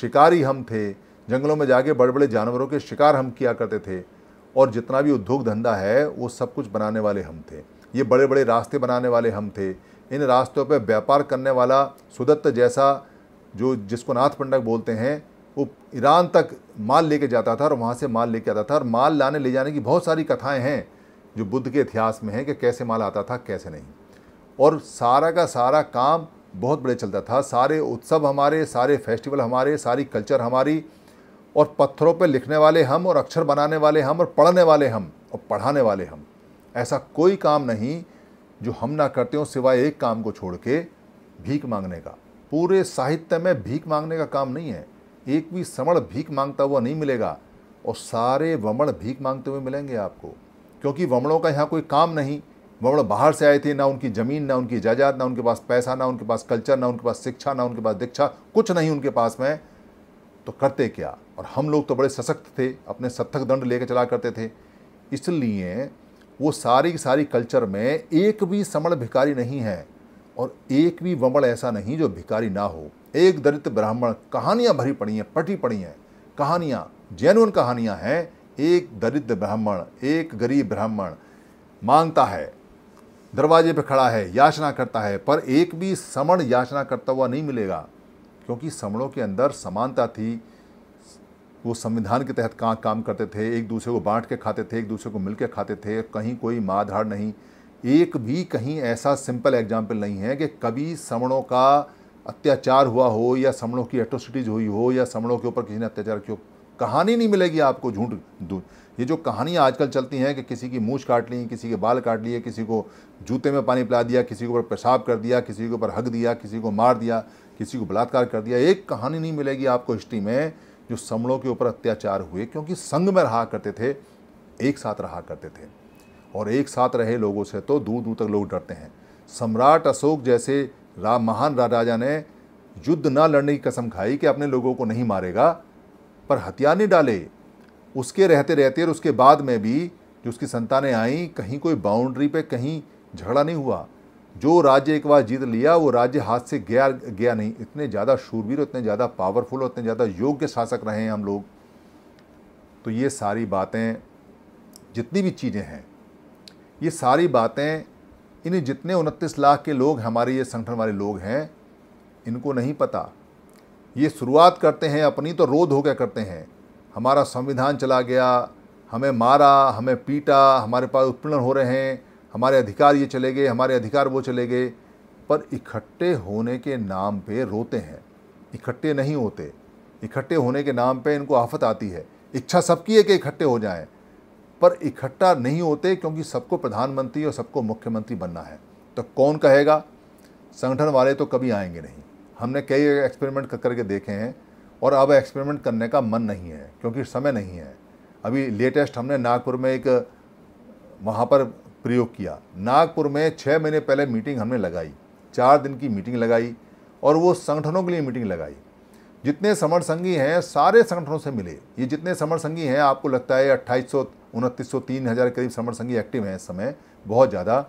शिकारी हम थे जंगलों में जाके बड़े बड़े जानवरों के शिकार हम किया करते थे और जितना भी उद्योग धंधा है वो सब कुछ बनाने वाले हम थे ये बड़े बड़े रास्ते बनाने वाले हम थे इन रास्तों पर व्यापार करने वाला सुदत्त जैसा जो जिसको नाथ पंडक बोलते हैं वो ईरान तक माल लेके जाता था और वहाँ से माल लेके आता था और माल लाने ले जाने की बहुत सारी कथाएं हैं जो बुद्ध के इतिहास में हैं कि कैसे माल आता था कैसे नहीं और सारा का सारा काम बहुत बड़े चलता था सारे उत्सव हमारे सारे फेस्टिवल हमारे सारी कल्चर हमारी और पत्थरों पर लिखने वाले हम और अक्षर बनाने वाले हम और पढ़ने वाले हम और पढ़ाने वाले हम ऐसा कोई काम नहीं जो हम ना करते हो सिवाय एक काम को छोड़ के भीख मांगने का पूरे साहित्य में भीख मांगने का काम नहीं है एक भी समण भीख मांगता हुआ नहीं मिलेगा और सारे वमण भीख मांगते हुए मिलेंगे आपको क्योंकि वमणों का यहाँ कोई काम नहीं वमण बाहर से आए थे ना उनकी ज़मीन ना उनकी जायदाद ना उनके पास पैसा ना उनके पास कल्चर ना उनके पास शिक्षा ना उनके पास दीक्षा कुछ नहीं उनके पास में तो करते क्या और हम लोग तो बड़े सशक्त थे अपने सत्थक दंड लेकर चला करते थे इसलिए वो सारी की सारी कल्चर में एक भी समण भिकारी नहीं है और एक भी वमण ऐसा नहीं जो भिकारी ना हो एक दलित ब्राह्मण कहानियाँ भरी पड़ी हैं पटी पड़ी हैं कहानियाँ जेनुअन कहानियाँ हैं एक दरिद्र ब्राह्मण एक गरीब ब्राह्मण मांगता है दरवाजे पर खड़ा है याचना करता है पर एक भी समण याचना करता हुआ नहीं मिलेगा क्योंकि समणों के अंदर समानता थी वो संविधान के तहत कहाँ काम करते थे एक दूसरे को बांट के खाते थे एक दूसरे को मिल के खाते थे कहीं कोई माधार नहीं एक भी कहीं ऐसा सिंपल एग्जाम्पल नहीं है कि कभी समणों का अत्याचार हुआ हो या समणों की एट्रोसिटीज़ हुई हो या समणों के ऊपर किसी ने अत्याचार क्यों कहानी नहीं मिलेगी आपको झूठ ये जो कहानियाँ आजकल चलती हैं कि किसी की मूछ काट ली किसी के बाल काट लिए किसी को जूते में पानी पिला दिया किसी के ऊपर पेशाब कर दिया किसी के ऊपर हक दिया किसी को मार दिया किसी को बलात्कार कर दिया एक कहानी नहीं मिलेगी आपको हिस्ट्री में जो समणों के ऊपर अत्याचार हुए क्योंकि संग में रहा करते थे एक साथ रहा करते थे और एक साथ रहे लोगों से तो दूर दूर तक लोग डरते हैं सम्राट अशोक जैसे रा महान राजा ने युद्ध ना लड़ने की कसम खाई कि अपने लोगों को नहीं मारेगा पर हथियार नहीं डाले उसके रहते रहते और उसके बाद में भी जो उसकी संतानें आईं कहीं कोई बाउंड्री पे कहीं झगड़ा नहीं हुआ जो राज्य एक बार जीत लिया वो राज्य हाथ से गया गया नहीं इतने ज़्यादा शूरवीर इतने ज़्यादा पावरफुल इतने ज़्यादा योग्य शासक रहे हैं हम लोग तो ये सारी बातें जितनी भी चीज़ें हैं ये सारी बातें इन जितने उनतीस लाख के लोग हमारे ये संगठन वाले लोग हैं इनको नहीं पता ये शुरुआत करते हैं अपनी तो रोध होकर करते हैं हमारा संविधान चला गया हमें मारा हमें पीटा हमारे पास उत्पीड़न हो रहे हैं हमारे अधिकार ये चले गए हमारे अधिकार वो चले गए पर इकट्ठे होने के नाम पे रोते हैं इकट्ठे नहीं होते इकट्ठे होने के नाम पे इनको आफत आती है इच्छा सबकी है कि इकट्ठे हो जाएं पर इकट्ठा नहीं होते क्योंकि सबको प्रधानमंत्री और सबको मुख्यमंत्री बनना है तो कौन कहेगा संगठन वाले तो कभी आएंगे नहीं हमने कई एक्सपेरिमेंट कर करके देखे हैं और अब एक्सपेरिमेंट करने का मन नहीं है क्योंकि समय नहीं है अभी लेटेस्ट हमने नागपुर में एक वहाँ पर प्रयोग किया नागपुर में छः महीने पहले मीटिंग हमने लगाई चार दिन की मीटिंग लगाई और वो संगठनों के लिए मीटिंग लगाई जितने समर संगी हैं सारे संगठनों से मिले ये जितने समर संगी हैं आपको लगता है अट्ठाईस उनतीस सौ तीन हज़ार करीब श्रमण संघी एक्टिव हैं इस समय बहुत ज़्यादा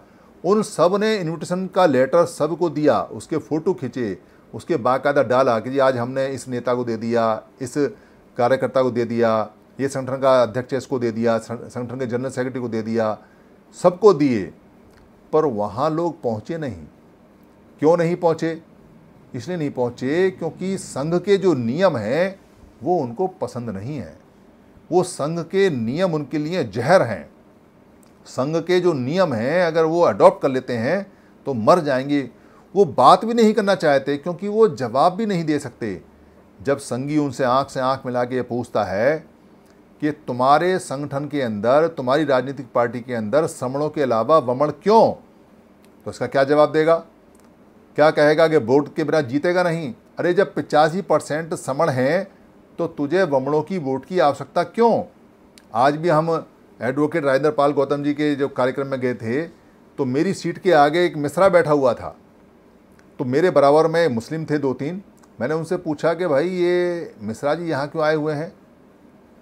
उन सब ने इन्विटेशन का लेटर सब को दिया उसके फ़ोटो खींचे उसके बाकायदा डाला कि जी आज हमने इस नेता को दे दिया इस कार्यकर्ता को दे दिया ये संगठन का अध्यक्ष इसको दे दिया संगठन के जनरल सेक्रेटरी को दे दिया सबको दिए पर वहाँ लोग पहुँचे नहीं क्यों नहीं पहुँचे इसलिए नहीं पहुँचे क्योंकि संघ के जो नियम हैं वो उनको पसंद नहीं है वो संघ के नियम उनके लिए जहर हैं संघ के जो नियम हैं अगर वो अडॉप्ट कर लेते हैं तो मर जाएंगे वो बात भी नहीं करना चाहते क्योंकि वो जवाब भी नहीं दे सकते जब संगी उनसे आंख से आंख मिला के ये पूछता है कि तुम्हारे संगठन के अंदर तुम्हारी राजनीतिक पार्टी के अंदर श्रमणों के अलावा वमण क्यों तो इसका क्या जवाब देगा क्या कहेगा कि वोट के बिना जीतेगा नहीं अरे जब पिचासी परसेंट श्रमण हैं तो तुझे बमड़ों की वोट की आवश्यकता क्यों आज भी हम एडवोकेट राजेंद्र पाल गौतम जी के जो कार्यक्रम में गए थे तो मेरी सीट के आगे एक मिश्रा बैठा हुआ था तो मेरे बराबर में मुस्लिम थे दो तीन मैंने उनसे पूछा कि भाई ये मिश्रा जी यहाँ क्यों आए हुए हैं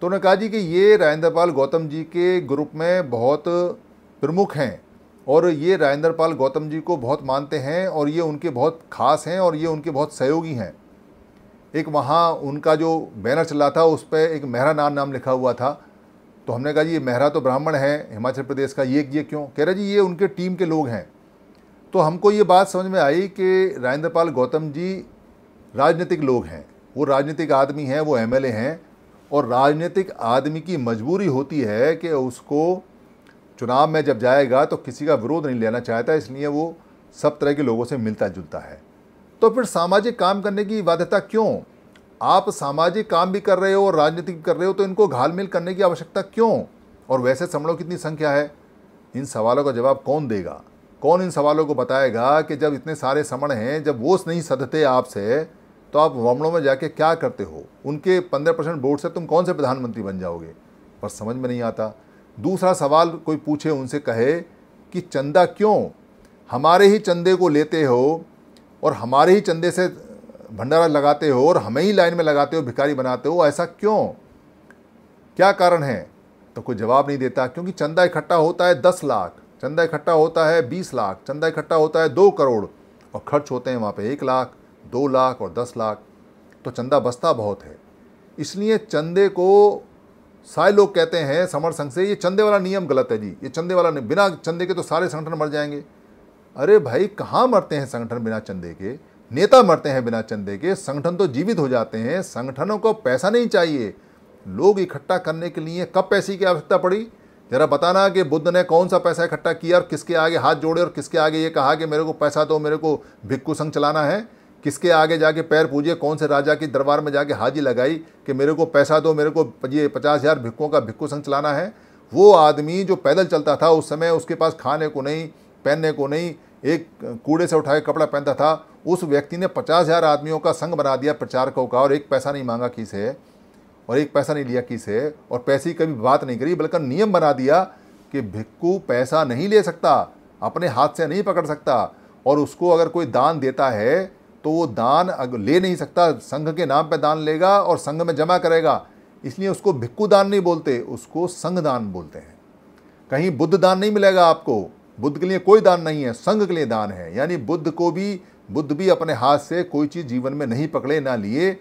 तो उन्होंने कहा जी कि ये राजेंद्र पाल गौतम जी के ग्रुप में बहुत प्रमुख हैं और ये राजेंद्र पाल गौतम जी को बहुत मानते हैं और ये उनके बहुत खास हैं और ये उनके बहुत सहयोगी हैं एक वहाँ उनका जो बैनर चला था उस पर एक मेहरा नाम नाम लिखा हुआ था तो हमने कहा जी ये मेहरा तो ब्राह्मण है हिमाचल प्रदेश का ये ये क्यों कह रहे जी ये उनके टीम के लोग हैं तो हमको ये बात समझ में आई कि राजेंद्रपाल गौतम जी राजनीतिक लोग हैं वो राजनीतिक आदमी हैं वो एम हैं और राजनीतिक आदमी की मजबूरी होती है कि उसको चुनाव में जब जाएगा तो किसी का विरोध नहीं लेना चाहता इसलिए वो सब तरह के लोगों से मिलता जुलता है तो फिर सामाजिक काम करने की बाध्यता क्यों आप सामाजिक काम भी कर रहे हो और राजनीति भी कर रहे हो तो इनको घाल मिल करने की आवश्यकता क्यों और वैसे समणों की कितनी संख्या है इन सवालों का जवाब कौन देगा कौन इन सवालों को बताएगा कि जब इतने सारे समण हैं जब वो नहीं सदते आपसे तो आप वमणों में जाके क्या करते हो उनके पंद्रह परसेंट वोट से तुम कौन से प्रधानमंत्री बन जाओगे पर समझ में नहीं आता दूसरा सवाल कोई पूछे उनसे कहे कि चंदा क्यों हमारे ही चंदे को लेते हो और हमारे ही चंदे से भंडारा लगाते हो और हमें ही लाइन में लगाते हो भिखारी बनाते हो ऐसा क्यों क्या कारण है तो कोई जवाब नहीं देता क्योंकि चंदा इकट्ठा होता है दस लाख चंदा इकट्ठा होता है बीस लाख चंदा इकट्ठा होता है दो करोड़ और खर्च होते हैं वहाँ पे एक लाख दो लाख और दस लाख तो चंदा बसता बहुत है इसलिए चंदे को सारे लोग कहते हैं समर संघ से ये चंदे वाला नियम गलत है जी ये चंदे वाला बिना चंदे के तो सारे संगठन मर जाएंगे अरे भाई कहाँ मरते हैं संगठन बिना चंदे के नेता मरते हैं बिना चंदे के संगठन तो जीवित हो जाते हैं संगठनों को पैसा नहीं चाहिए लोग इकट्ठा करने के लिए कब पैसे की आवश्यकता पड़ी जरा बताना कि बुद्ध ने कौन सा पैसा इकट्ठा किया और किसके आगे हाथ जोड़े और किसके आगे ये कहा कि मेरे को पैसा दो मेरे को भिक्कू संघ चलाना है किसके आगे जाके पैर पूजे कौन से राजा की दरबार में जाके हाजी लगाई कि मेरे को पैसा दो मेरे को ये पचास हज़ार भिक्कों का भिक्कू संग चलाना है वो आदमी जो पैदल चलता था उस समय उसके पास खाने को नहीं पहनने को नहीं एक कूड़े से उठाए कपड़ा पहनता था उस व्यक्ति ने पचास हज़ार आदमियों का संग बना दिया प्रचारकों का और एक पैसा नहीं मांगा किस है और एक पैसा नहीं लिया किस है और पैसे की कभी बात नहीं करी बल्कि नियम बना दिया कि भिक्कू पैसा नहीं ले सकता अपने हाथ से नहीं पकड़ सकता और उसको अगर कोई दान देता है तो वो दान ले नहीं सकता संघ के नाम पर दान लेगा और संघ में जमा करेगा इसलिए उसको भिक्कू दान नहीं बोलते उसको संघ दान बोलते हैं कहीं बुद्ध दान नहीं मिलेगा आपको बुद्ध के लिए कोई दान नहीं है संघ के लिए दान है यानी बुद्ध को भी बुद्ध भी अपने हाथ से कोई चीज़ जीवन में नहीं पकड़े ना लिए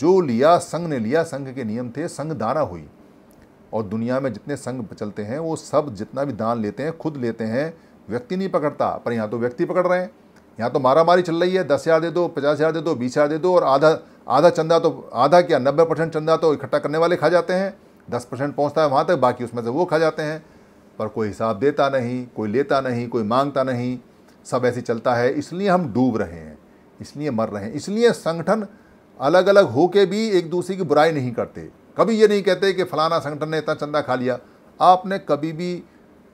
जो लिया संघ ने लिया संघ के नियम थे संघ दाना हुई और दुनिया में जितने संघ चलते हैं वो सब जितना भी दान लेते हैं खुद लेते हैं व्यक्ति नहीं पकड़ता पर यहाँ तो व्यक्ति पकड़ रहे हैं यहाँ तो मारा मारी चल रही है दस हज़ार दे दो पचास हज़ार दे दो बीस हज़ार दे दो और आधा आधा चंदा तो आधा क्या नब्बे परसेंट चंदा तो इकट्ठा करने वाले खा जाते हैं दस परसेंट पहुँचता है वहाँ तक बाकी उसमें से वो खा जाते हैं पर कोई हिसाब देता नहीं कोई लेता नहीं कोई मांगता नहीं सब ऐसे चलता है इसलिए हम डूब रहे हैं इसलिए मर रहे हैं इसलिए संगठन अलग अलग हो के भी एक दूसरे की बुराई नहीं करते कभी ये नहीं कहते कि फलाना संगठन ने इतना चंदा खा लिया आपने कभी भी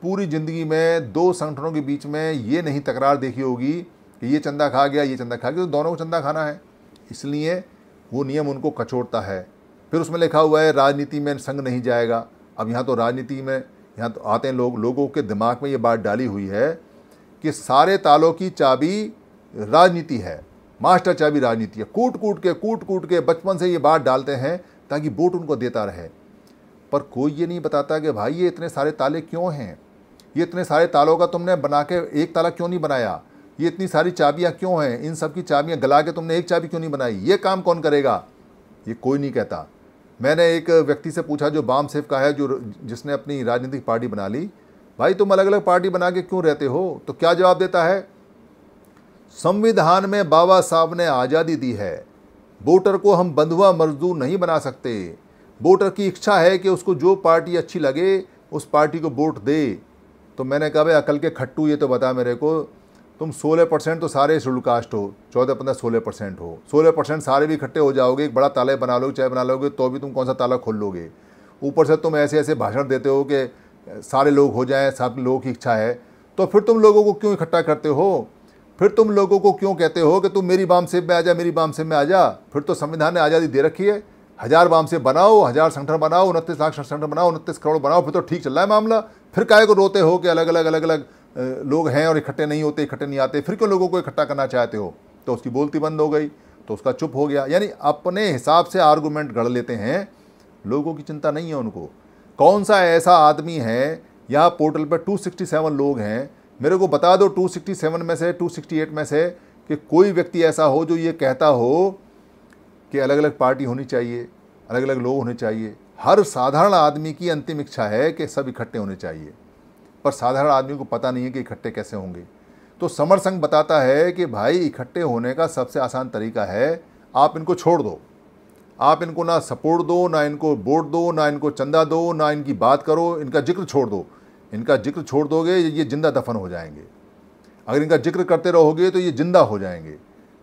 पूरी ज़िंदगी में दो संगठनों के बीच में ये नहीं तकरार देखी होगी कि ये चंदा खा गया ये चंदा खा गया तो दोनों को चंदा खाना है इसलिए वो नियम उनको कचोड़ता है फिर उसमें लिखा हुआ है राजनीति में संघ नहीं जाएगा अब यहाँ तो राजनीति में यहाँ तो आते हैं लोग लोगों के दिमाग में ये बात डाली हुई है कि सारे तालों की चाबी राजनीति है मास्टर चाबी राजनीति है कूट कूट के कूट कूट के बचपन से ये बात डालते हैं ताकि वोट उनको देता रहे पर कोई ये नहीं बताता कि भाई ये इतने सारे ताले क्यों हैं ये इतने सारे तालों का तुमने बना के एक ताला क्यों नहीं बनाया ये इतनी सारी चाबियाँ क्यों हैं इन सब की चाबियाँ गला के तुमने एक चाबी क्यों नहीं बनाई ये काम कौन करेगा ये कोई नहीं कहता मैंने एक व्यक्ति से पूछा जो बाम सेफ का है जो जिसने अपनी राजनीतिक पार्टी बना ली भाई तुम अलग अलग पार्टी बना के क्यों रहते हो तो क्या जवाब देता है संविधान में बाबा साहब ने आज़ादी दी है वोटर को हम बंधुआ मजदूर नहीं बना सकते वोटर की इच्छा है कि उसको जो पार्टी अच्छी लगे उस पार्टी को वोट दे तो मैंने कहा भाई अकल के खट्टू ये तो बता मेरे को तुम 16 परसेंट तो सारे शेड्यूल कास्ट हो चौदह पंद्रह सोलह परसेंट हो सोलह परसेंट सारे भी इकट्ठे हो जाओगे एक बड़ा ताला बना लोगे चाहे बना लोगे तो भी तुम कौन सा ताला खोल लोगे ऊपर से तुम ऐसे ऐसे भाषण देते हो कि सारे लोग हो जाएं सब लोगों की इच्छा है तो फिर तुम लोगों को क्यों इकट्ठा करते हो फिर तुम लोगों को क्यों कहते हो कि तुम मेरी बाम सेब में आ जा मेरी बाम सेब में आ जा फिर तो संविधान ने आज़ादी दे रखी है हज़ार बाम से बनाओ हज़ार संगठन बनाओ उनतीस लाख संगठन बनाओ उनतीस करोड़ बनाओ फिर तो ठीक चल रहा है मामला फिर काय को रोते हो कि अलग अलग अलग अलग लोग हैं और इकट्ठे नहीं होते इकट्ठे नहीं आते फिर क्यों लोगों को इकट्ठा करना चाहते हो तो उसकी बोलती बंद हो गई तो उसका चुप हो गया यानी अपने हिसाब से आर्गूमेंट गढ़ लेते हैं लोगों की चिंता नहीं है उनको कौन सा ऐसा आदमी है यहाँ पोर्टल पर 267 लोग हैं मेरे को बता दो 267 में से 268 में से कि कोई व्यक्ति ऐसा हो जो ये कहता हो कि अलग अलग पार्टी होनी चाहिए अलग अलग लोग होने चाहिए हर साधारण आदमी की अंतिम इच्छा है कि सब इकट्ठे होने चाहिए पर साधारण आदमी को पता नहीं है कि इकट्ठे कैसे होंगे तो समर संघ बताता है कि भाई इकट्ठे होने का सबसे आसान तरीका है आप इनको छोड़ दो आप इनको ना सपोर्ट दो ना इनको वोट दो ना इनको चंदा दो ना इनकी बात करो इनका जिक्र छोड़ दो इनका जिक्र छोड़ दोगे ये जिंदा दफन हो जाएंगे अगर इनका जिक्र करते रहोगे तो ये जिंदा हो जाएंगे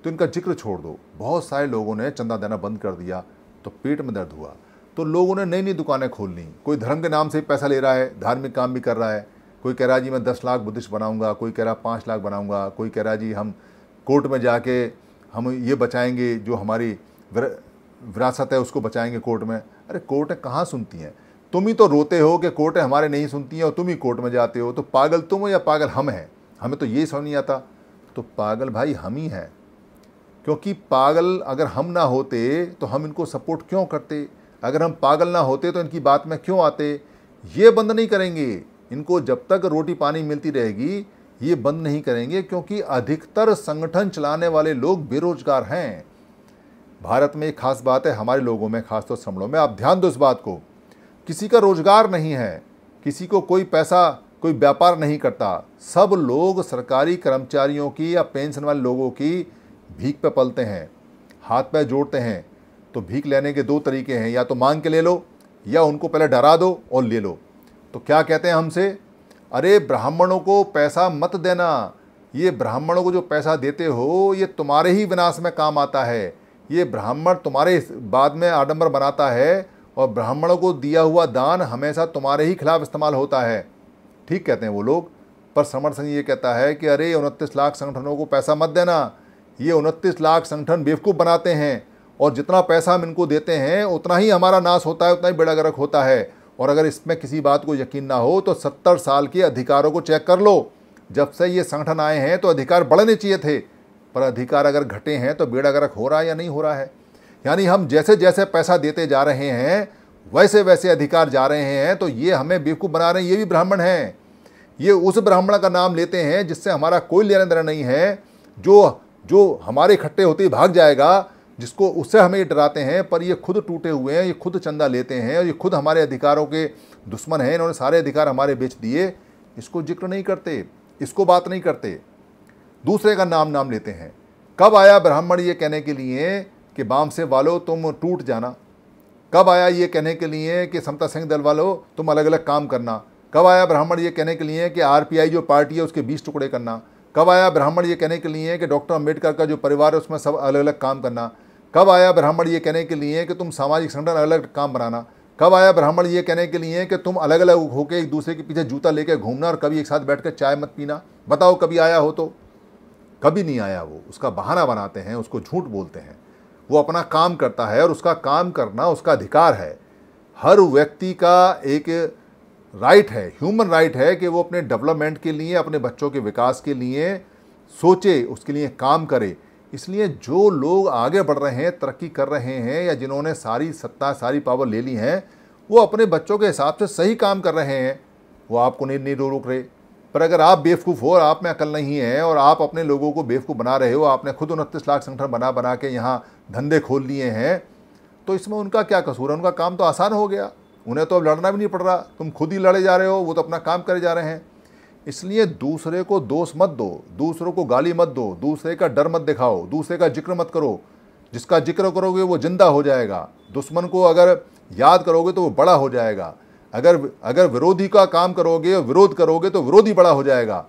तो इनका जिक्र छोड़ दो बहुत सारे लोगों ने चंदा देना बंद कर दिया तो पेट में दर्द हुआ तो लोगों ने नई नई दुकानें खोल ली कोई धर्म के नाम से पैसा ले रहा है धार्मिक काम भी कर रहा है कोई कह रहा जी मैं दस लाख बुद्धिस्ट बनाऊंगा कोई कह रहा पाँच लाख बनाऊंगा कोई कह रहा जी हम कोर्ट में जाके हम ये बचाएंगे जो हमारी विरासत है उसको बचाएंगे कोर्ट में अरे कोर्टें कहाँ सुनती हैं तुम ही तो रोते हो कि कोर्टें हमारे नहीं सुनती हैं और तुम ही कोर्ट में जाते हो तो पागल तुम हो या पागल हम हैं हमें तो ये समझ नहीं आता तो पागल भाई हम ही हैं क्योंकि पागल अगर हम ना होते तो हम इनको सपोर्ट क्यों करते अगर हम पागल ना होते तो इनकी बात में क्यों आते ये बंद नहीं करेंगे इनको जब तक रोटी पानी मिलती रहेगी ये बंद नहीं करेंगे क्योंकि अधिकतर संगठन चलाने वाले लोग बेरोजगार हैं भारत में एक खास बात है हमारे लोगों में खासतौर समणों में आप ध्यान दो इस बात को किसी का रोजगार नहीं है किसी को कोई पैसा कोई व्यापार नहीं करता सब लोग सरकारी कर्मचारियों की या पेंशन वाले लोगों की भीख पे पलते हैं हाथ पैर जोड़ते हैं तो भीख लेने के दो तरीके हैं या तो मांग के ले लो या उनको पहले डरा दो और ले लो तो क्या कहते हैं हमसे अरे ब्राह्मणों को पैसा मत देना ये ब्राह्मणों को जो पैसा देते हो ये तुम्हारे ही विनाश में काम आता है ये ब्राह्मण तुम्हारे बाद में आडम्बर बनाता है और ब्राह्मणों को दिया हुआ दान हमेशा तुम्हारे ही खिलाफ इस्तेमाल होता है ठीक कहते हैं वो लोग पर समर सिंह ये कहता है कि अरे उनतीस लाख संगठनों को पैसा मत देना ये उनतीस लाख संगठन बेवकूफ़ बनाते हैं और जितना पैसा हम इनको देते हैं उतना ही हमारा नाश होता है उतना ही बेड़ा गर्क होता है और अगर इसमें किसी बात को यकीन ना हो तो सत्तर साल के अधिकारों को चेक कर लो जब से ये संगठन आए हैं तो अधिकार बढ़ने चाहिए थे पर अधिकार अगर घटे हैं तो बेड़ा गर्क हो रहा है या नहीं हो रहा है यानी हम जैसे जैसे पैसा देते जा रहे हैं वैसे वैसे अधिकार जा रहे हैं तो ये हमें बेवकूफ़ बना रहे हैं ये भी ब्राह्मण हैं ये उस ब्राह्मण का नाम लेते हैं जिससे हमारा कोई लेना देना नहीं है जो जो हमारे इकट्ठे होते ही भाग जाएगा जिसको उससे हमें ये डराते हैं पर ये खुद टूटे हुए हैं ये खुद चंदा लेते हैं और ये खुद हमारे अधिकारों के दुश्मन हैं इन्होंने सारे अधिकार हमारे बेच दिए इसको जिक्र नहीं करते इसको बात नहीं करते दूसरे का नाम नाम लेते हैं कब आया ब्राह्मण ये कहने के लिए कि बाम से वालो तुम टूट जाना कब आया ये कहने के लिए कि समता सिंह दल वालो तुम अलग अलग काम करना कब आया ब्राह्मण ये कहने के लिए कि आरपीआई जो पार्टी है उसके बीस टुकड़े करना कब आया ब्राह्मण ये कहने के लिए कि डॉक्टर अम्बेडकर का जो परिवार है उसमें सब अलग अलग काम करना कब आया ब्राह्मण ये कहने के लिए कि तुम सामाजिक संगठन अलग काम बनाना कब आया ब्राह्मण ये कहने के लिए कि तुम अलग अलग होकर एक दूसरे के पीछे जूता लेकर घूमना और कभी एक साथ बैठ कर चाय मत पीना बताओ कभी आया हो तो कभी नहीं आया वो उसका बहाना बनाते हैं उसको झूठ बोलते हैं वो अपना काम करता है और उसका काम करना उसका अधिकार है हर व्यक्ति का एक राइट है ह्यूमन राइट है कि वो अपने डेवलपमेंट के लिए अपने बच्चों के विकास के लिए सोचे उसके लिए काम करे इसलिए जो लोग आगे बढ़ रहे हैं तरक्की कर रहे हैं या जिन्होंने सारी सत्ता सारी पावर ले ली है वो अपने बच्चों के हिसाब से सही काम कर रहे हैं वो आपको नहीं नहीं रोक रहे पर अगर आप बेवकूफ़ हो और आप में अकल नहीं है और आप अपने लोगों को बेवकूफ़ बना रहे हो आपने खुद उनतीस लाख संगठन बना बना के यहाँ धंधे खोल लिए हैं तो इसमें उनका क्या कसूर है उनका काम तो आसान हो गया उन्हें तो अब लड़ना भी नहीं पड़ रहा तुम खुद ही लड़े जा रहे हो वो तो अपना काम करे जा रहे हैं इसलिए दूसरे को दोष मत दो दूसरों को गाली मत दो दूसरे का डर मत दिखाओ दूसरे का जिक्र मत करो जिसका जिक्र करोगे वो जिंदा हो जाएगा दुश्मन को अगर याद करोगे तो वो बड़ा हो जाएगा अगर अगर विरोधी का काम करोगे विरोध करोगे तो विरोधी बड़ा हो जाएगा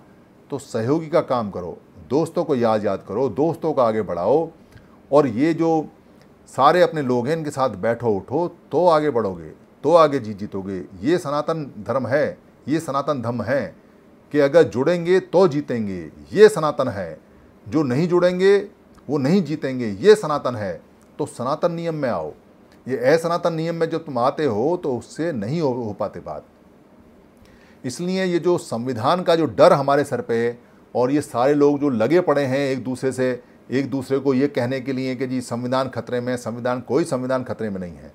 तो सहयोगी का काम करो दोस्तों को याद याद करो दोस्तों का आगे बढ़ाओ और ये जो सारे अपने लोग हैं इनके साथ बैठो उठो तो आगे बढ़ोगे तो आगे जीत जीतोगे ये सनातन धर्म है ये सनातन धर्म है कि अगर जुड़ेंगे तो जीतेंगे ये सनातन है जो नहीं जुड़ेंगे वो नहीं जीतेंगे ये सनातन है तो सनातन नियम में आओ ये असनातन नियम में जब तुम आते हो तो उससे नहीं हो, हो पाते बात इसलिए ये जो संविधान का जो डर हमारे सर पे और ये सारे लोग जो लगे पड़े हैं एक दूसरे से एक दूसरे को ये कहने के लिए कि जी संविधान खतरे में संविधान कोई संविधान खतरे में नहीं है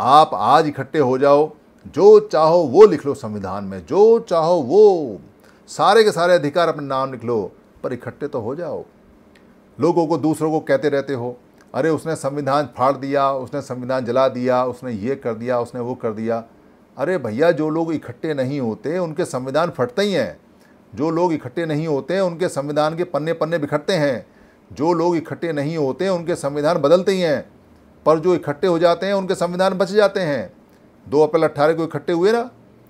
आप आज इकट्ठे हो जाओ जो चाहो वो लिख लो संविधान में जो चाहो वो सारे के सारे अधिकार अपने नाम निकलो पर इकट्ठे तो हो जाओ लोगों को दूसरों को कहते रहते हो अरे उसने संविधान फाड़ दिया उसने संविधान जला दिया उसने ये कर दिया उसने वो कर दिया अरे भैया जो लोग इकट्ठे नहीं होते उनके संविधान फटते ही हैं जो लोग इकट्ठे नहीं होते उनके संविधान के पन्ने पन्ने बिखरते हैं जो लोग इकट्ठे नहीं होते उनके संविधान बदलते ही हैं पर जो इकट्ठे हो जाते हैं उनके संविधान बच जाते हैं दो अप्रैल अट्ठारह को इकट्ठे हुए ना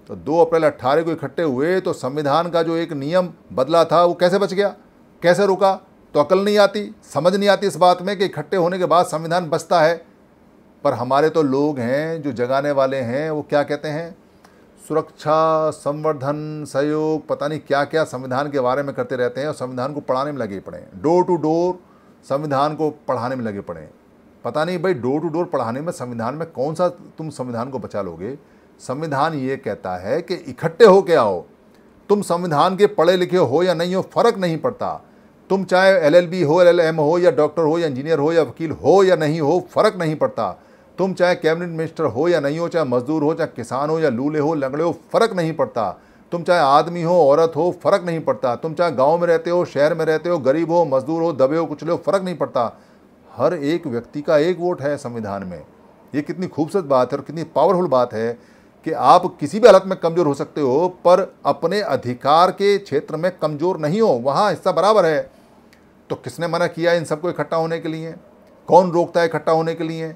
तो 2 अप्रैल अट्ठारह को इकट्ठे हुए तो संविधान का जो एक नियम बदला था वो कैसे बच गया कैसे रुका तो अकल नहीं आती समझ नहीं आती इस बात में कि इकट्ठे होने के बाद संविधान बचता है पर हमारे तो लोग हैं जो जगाने वाले हैं वो क्या कहते हैं सुरक्षा संवर्धन सहयोग पता नहीं क्या क्या संविधान के बारे में करते रहते हैं और संविधान को पढ़ाने में लगे पड़े हैं डोर टू डोर संविधान को पढ़ाने में लगे पड़े हैं पता नहीं भाई डोर टू डोर पढ़ाने में संविधान में कौन सा तुम संविधान को बचा लोगे संविधान ये कहता है कि इकट्ठे हो क्या आओ तुम संविधान के पढ़े लिखे हो या नहीं हो फर्क नहीं पड़ता तुम चाहे एलएलबी हो एलएलएम हो या डॉक्टर हो या इंजीनियर हो या वकील हो या नहीं हो फर्क नहीं पड़ता तुम चाहे कैबिनेट मिनिस्टर हो या नहीं हो चाहे मजदूर हो चाहे किसान हो या लूले हो लंगड़े हो फर्क नहीं पड़ता तुम चाहे आदमी हो औरत हो फर्क नहीं पड़ता तुम चाहे गांव में रहते हो शहर में रहते हो गरीब हो मजदूर हो दबे हो कुचले हो फर्क नहीं पड़ता हर एक व्यक्ति का एक वोट है संविधान में ये कितनी खूबसूरत बात है और कितनी पावरफुल बात है कि आप किसी भी हालत में कमज़ोर हो सकते हो पर अपने अधिकार के क्षेत्र में कमज़ोर नहीं हो वहाँ हिस्सा बराबर है तो किसने मना किया इन सबको इकट्ठा होने के लिए कौन रोकता है इकट्ठा होने के लिए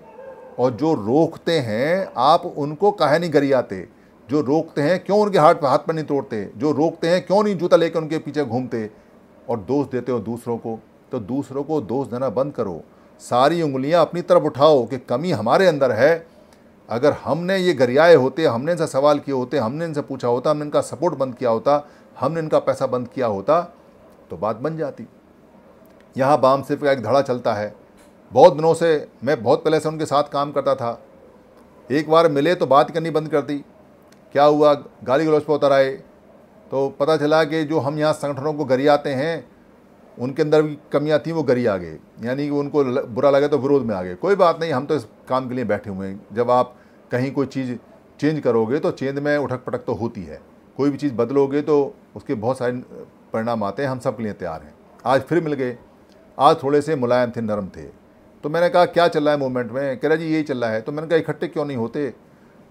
और जो रोकते हैं आप उनको कहे नहीं गरियाते जो रोकते हैं क्यों उनके हाथ हाथ पर नहीं तोड़ते जो रोकते हैं क्यों नहीं जूता लेकर उनके पीछे घूमते और दोष देते हो दूसरों को तो दूसरों को दोष देना बंद करो सारी उंगलियां अपनी तरफ उठाओ कि कमी हमारे अंदर है अगर हमने ये गरियाए होते हमने इनसे सवाल किए होते हमने इनसे पूछा होता हमने इनका सपोर्ट बंद किया होता हमने इनका पैसा बंद किया होता तो बात बन जाती यहाँ बाम सिर्फ का एक धड़ा चलता है बहुत दिनों से मैं बहुत पहले से उनके साथ काम करता था एक बार मिले तो बात करनी बंद कर दी क्या हुआ गाली गलौज पर उतर आए तो पता चला कि जो हम यहाँ संगठनों को गरियाते हैं उनके अंदर भी कमियाँ थी वो गरी आ गए यानी कि उनको बुरा लगे तो विरोध में आ गए कोई बात नहीं हम तो इस काम के लिए बैठे हुए हैं जब आप कहीं कोई चीज़ चेंज करोगे तो चेंज में उठक पटक तो होती है कोई भी चीज़ बदलोगे तो उसके बहुत सारे परिणाम आते हैं हम सब के लिए तैयार हैं आज फिर मिल गए आज थोड़े से मुलायम थे नरम थे तो मैंने कहा क्या चल रहा है मूवमेंट में कह रहा जी यही चल रहा है तो मैंने कहा इकट्ठे क्यों नहीं होते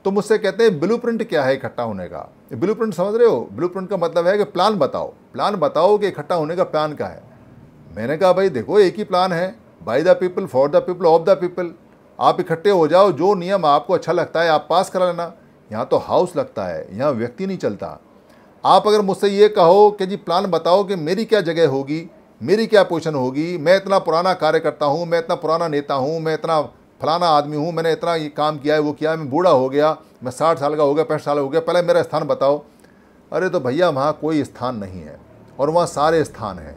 तो मुझसे कहते हैं ब्लू क्या है इकट्ठा होने का ब्लू समझ रहे हो ब्लू का मतलब है कि प्लान बताओ प्लान बताओ कि इकट्ठा होने का प्लान क्या है मैंने कहा भाई देखो एक ही प्लान है by the people for the people of the people आप इकट्ठे हो जाओ जो नियम आपको अच्छा लगता है आप पास करा लेना यहाँ तो हाउस लगता है यहाँ व्यक्ति नहीं चलता आप अगर मुझसे ये कहो कि जी प्लान बताओ कि मेरी क्या जगह होगी मेरी क्या पोजिशन होगी मैं इतना पुराना कार्यकर्ता हूँ मैं इतना पुराना नेता हूँ मैं इतना फलाना आदमी हूँ मैंने इतना ये काम किया है वो किया है मैं बूढ़ा हो गया मैं साठ साल का हो गया पैंसठ साल हो गया पहले मेरा स्थान बताओ अरे तो भैया वहाँ कोई स्थान नहीं है और वहाँ सारे स्थान हैं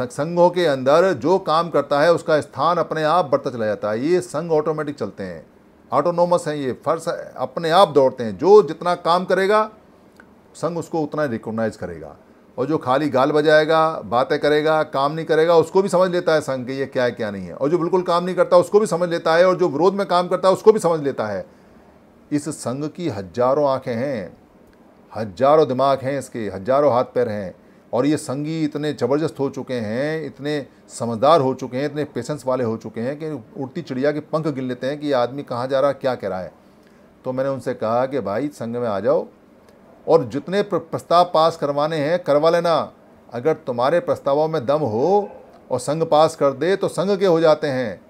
संघों के अंदर जो काम करता है उसका स्थान अपने आप बढ़ता चला जाता है ये संघ ऑटोमेटिक चलते हैं ऑटोनोमस हैं ये फर्श अपने आप दौड़ते हैं जो जितना काम करेगा संघ उसको उतना रिकॉग्नाइज करेगा और जो खाली गाल बजाएगा बातें करेगा काम नहीं करेगा उसको भी समझ लेता है संघ के ये क्या है क्या नहीं है और जो बिल्कुल काम नहीं करता उसको भी समझ लेता है और जो विरोध में काम करता है उसको भी समझ लेता है इस संघ की हजारों आंखें हैं हजारों दिमाग हैं इसके हजारों हाथ पैर हैं और ये संगी इतने ज़बरदस्त हो चुके हैं इतने समझदार हो चुके हैं इतने पेशेंस वाले हो चुके हैं कि उड़ती चिड़िया के पंख गिन लेते हैं कि ये आदमी कहाँ जा रहा है क्या कह रहा है तो मैंने उनसे कहा कि भाई संघ में आ जाओ और जितने प्रस्ताव पास करवाने हैं करवा लेना अगर तुम्हारे प्रस्तावों में दम हो और संघ पास कर दे तो संघ के हो जाते हैं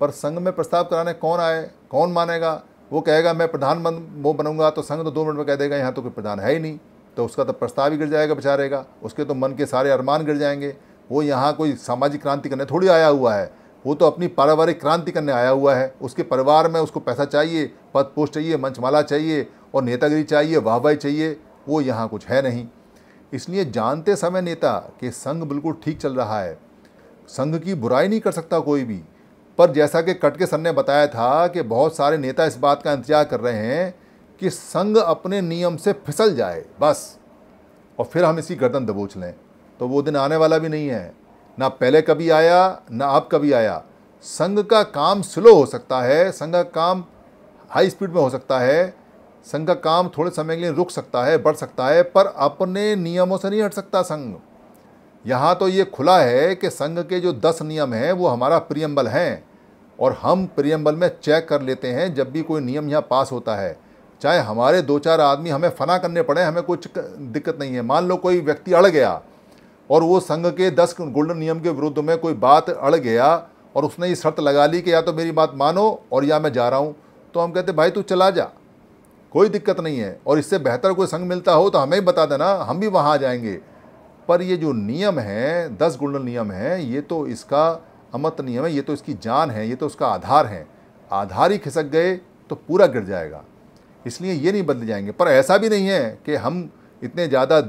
पर संघ में प्रस्ताव कराने कौन आए कौन मानेगा वो कहेगा मैं प्रधान वो बनूंगा तो संघ तो दो मिनट में कह देगा यहाँ तो कोई प्रधान है ही नहीं तो उसका तो प्रस्ताव ही गिर जाएगा बेचारे का उसके तो मन के सारे अरमान गिर जाएंगे वो यहाँ कोई सामाजिक क्रांति करने थोड़ी आया हुआ है वो तो अपनी पारिवारिक क्रांति करने आया हुआ है उसके परिवार में उसको पैसा चाहिए पद पोस्ट चाहिए मंचमाला चाहिए और नेतागिरी चाहिए वाहवाही चाहिए वो यहाँ कुछ है नहीं इसलिए जानते समय नेता कि संघ बिल्कुल ठीक चल रहा है संघ की बुराई नहीं कर सकता कोई भी पर जैसा कि कटके सर ने बताया था कि बहुत सारे नेता इस बात का इंतजार कर रहे हैं कि संघ अपने नियम से फिसल जाए बस और फिर हम इसी गर्दन दबोच लें तो वो दिन आने वाला भी नहीं है ना पहले कभी आया ना अब कभी आया संघ का काम स्लो हो सकता है संघ का काम हाई स्पीड में हो सकता है संघ का काम थोड़े समय के लिए रुक सकता है बढ़ सकता है पर अपने नियमों से नहीं हट सकता संघ यहाँ तो ये खुला है कि संघ के जो दस नियम हैं वो हमारा प्रियम्बल हैं और हम प्रियम्बल में चेक कर लेते हैं जब भी कोई नियम यहाँ पास होता है चाहे हमारे दो चार आदमी हमें फना करने पड़े हमें कुछ दिक्कत नहीं है मान लो कोई व्यक्ति अड़ गया और वो संघ के दस गोल्डन नियम के विरुद्ध में कोई बात अड़ गया और उसने ये शर्त लगा ली कि या तो मेरी बात मानो और या मैं जा रहा हूँ तो हम कहते भाई तू चला जा कोई दिक्कत नहीं है और इससे बेहतर कोई संघ मिलता हो तो हमें भी बता देना हम भी वहाँ आ जाएंगे पर ये जो नियम है दस गोल्डन नियम है ये तो इसका अमत नियम है ये तो इसकी जान है ये तो उसका आधार है आधार ही खिसक गए तो पूरा गिर जाएगा इसलिए ये नहीं बदले जाएंगे पर ऐसा भी नहीं है कि हम इतने ज़्यादा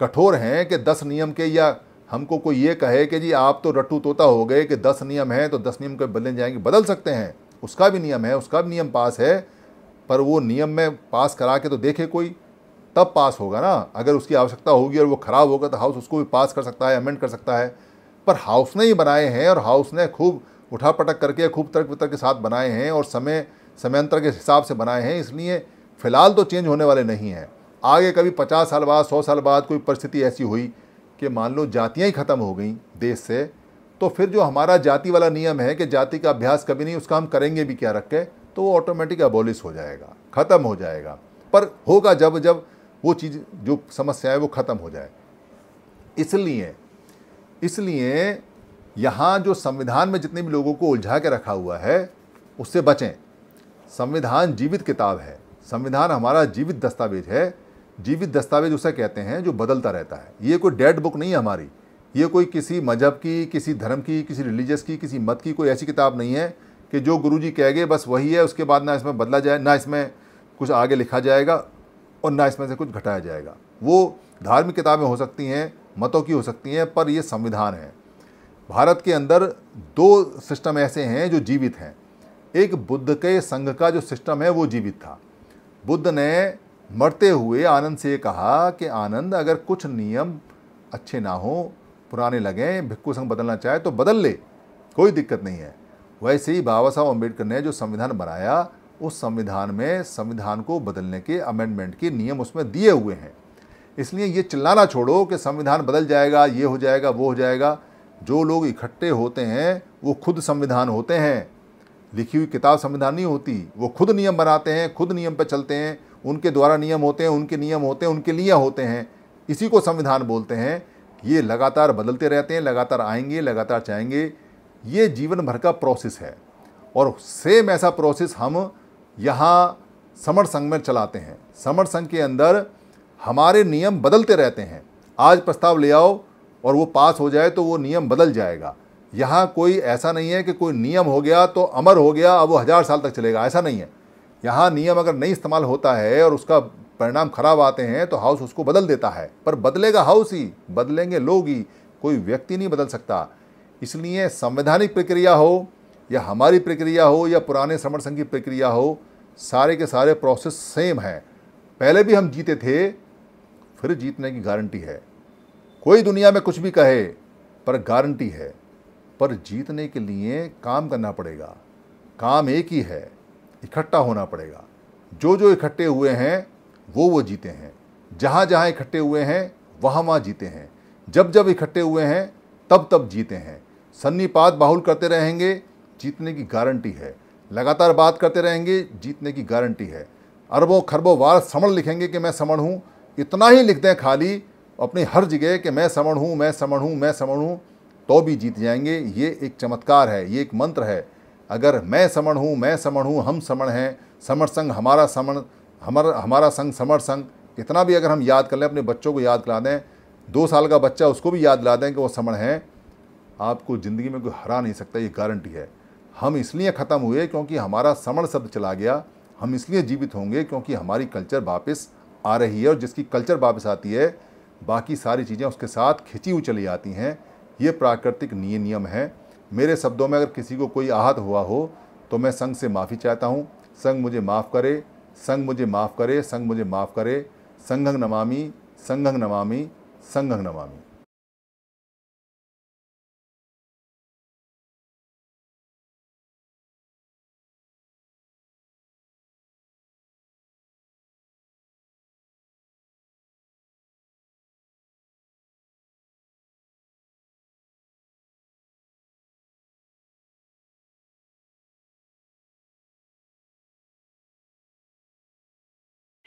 कठोर हैं कि दस नियम के या हमको कोई ये कहे कि जी आप तो रट्टू तोता हो गए कि दस नियम हैं तो दस नियम के बदले जाएंगे बदल सकते हैं उसका भी नियम है उसका भी नियम पास है पर वो नियम में पास करा के तो देखे कोई तब पास होगा ना अगर उसकी आवश्यकता होगी और वो ख़राब होगा तो हाउस उसको भी पास कर सकता है अमेंड कर सकता है पर हाउस ने ही बनाए हैं और हाउस ने खूब उठा पटक करके खूब तर्क वितर्क के साथ बनाए हैं और समय समयांतर के हिसाब से बनाए हैं इसलिए फिलहाल तो चेंज होने वाले नहीं हैं आगे कभी पचास साल बाद सौ साल बाद कोई परिस्थिति ऐसी हुई कि मान लो जातियाँ ही ख़त्म हो गई देश से तो फिर जो हमारा जाति वाला नियम है कि जाति का अभ्यास कभी नहीं उसका हम करेंगे भी क्या रख के तो वो ऑटोमेटिक अबोलिस हो जाएगा ख़त्म हो जाएगा पर होगा जब जब वो चीज़ जो समस्या है वो ख़त्म हो जाए इसलिए इसलिए यहाँ जो संविधान में जितने भी लोगों को उलझा के रखा हुआ है उससे बचें संविधान जीवित किताब है संविधान हमारा जीवित दस्तावेज है जीवित दस्तावेज उसे कहते हैं जो बदलता रहता है ये कोई डेड बुक नहीं है हमारी ये कोई किसी मजहब की किसी धर्म की किसी रिलीजियस की किसी मत की कोई ऐसी किताब नहीं है कि जो जी कह गए बस वही है उसके बाद ना इसमें बदला जाए ना इसमें कुछ आगे लिखा जाएगा और ना इसमें से कुछ घटाया जाएगा वो धार्मिक किताबें हो सकती हैं मतों की हो सकती हैं पर यह संविधान है भारत के अंदर दो सिस्टम ऐसे हैं जो जीवित हैं एक बुद्ध के संघ का जो सिस्टम है वो जीवित था बुद्ध ने मरते हुए आनंद से कहा कि आनंद अगर कुछ नियम अच्छे ना हो पुराने लगें भिक्खु संघ बदलना चाहे तो बदल ले कोई दिक्कत नहीं है वैसे ही बाबा साहब अम्बेडकर ने जो संविधान बनाया उस संविधान में संविधान को बदलने के अमेंडमेंट के नियम उसमें दिए हुए हैं इसलिए ये चिल्लाना छोड़ो कि संविधान बदल जाएगा ये हो जाएगा वो हो जाएगा जो लोग इकट्ठे होते हैं वो खुद संविधान होते हैं लिखी हुई किताब संविधान नहीं होती वो खुद नियम बनाते हैं खुद नियम पर चलते हैं उनके द्वारा नियम होते हैं उनके नियम होते हैं उनके लिए होते हैं इसी को संविधान बोलते हैं ये लगातार बदलते रहते हैं लगातार आएंगे लगातार चाहेंगे ये जीवन भर का प्रोसेस है और सेम ऐसा प्रोसेस हम यहाँ समर संघ में चलाते हैं समर संघ के अंदर हमारे नियम बदलते रहते हैं आज प्रस्ताव ले आओ और वो पास हो जाए तो वो नियम बदल जाएगा यहाँ कोई ऐसा नहीं है कि कोई नियम हो गया तो अमर हो गया अब वो हज़ार साल तक चलेगा ऐसा नहीं है यहाँ नियम अगर नहीं इस्तेमाल होता है और उसका परिणाम खराब आते हैं तो हाउस उसको बदल देता है पर बदलेगा हाउस ही बदलेंगे लोग ही कोई व्यक्ति नहीं बदल सकता इसलिए संवैधानिक प्रक्रिया हो या हमारी प्रक्रिया हो या पुराने श्रमण संघ की प्रक्रिया हो सारे के सारे प्रोसेस सेम हैं पहले भी हम जीते थे फिर जीतने की गारंटी है कोई दुनिया में कुछ भी कहे पर गारंटी है पर जीतने के लिए काम करना पड़ेगा काम एक ही है इकट्ठा होना पड़ेगा जो जो इकट्ठे हुए हैं वो वो जीते हैं जहाँ जहाँ इकट्ठे हुए हैं वहाँ वहाँ जीते हैं जब जब इकट्ठे हुए हैं तब तब जीते हैं सन्नीपात बाहुल करते रहेंगे जीतने की गारंटी है लगातार बात करते रहेंगे जीतने की गारंटी है अरबों खरबों वार समण लिखेंगे कि मैं समण हूँ इतना ही लिख दें खाली अपनी हर जगह कि मैं समण हूँ मैं समण हूँ मैं समण हूँ तो भी जीत जाएंगे ये एक चमत्कार है ये एक मंत्र है अगर मैं समण हूँ मैं समण हूँ हम समण हैं समण संघ हमारा समण हमर हमारा संघ समर संघ इतना भी अगर हम याद कर लें अपने बच्चों को याद करा दें दो साल का बच्चा उसको भी याद दिला दें कि वो समण है आपको ज़िंदगी में कोई हरा नहीं सकता ये गारंटी है हम इसलिए ख़त्म हुए क्योंकि हमारा समण शब्द चला गया हम इसलिए जीवित होंगे क्योंकि हमारी कल्चर वापस आ रही है और जिसकी कल्चर वापस आती है बाकी सारी चीज़ें उसके साथ खिंची हुई चली आती हैं ये प्राकृतिक निय नियम है मेरे शब्दों में अगर किसी को कोई आहत हुआ हो तो मैं संघ से माफ़ी चाहता हूँ संघ मुझे माफ़ करे संघ मुझे माफ़ करे संघ मुझे माफ़ करे संघंग नमामि संघंग नमामि संघंग नमामि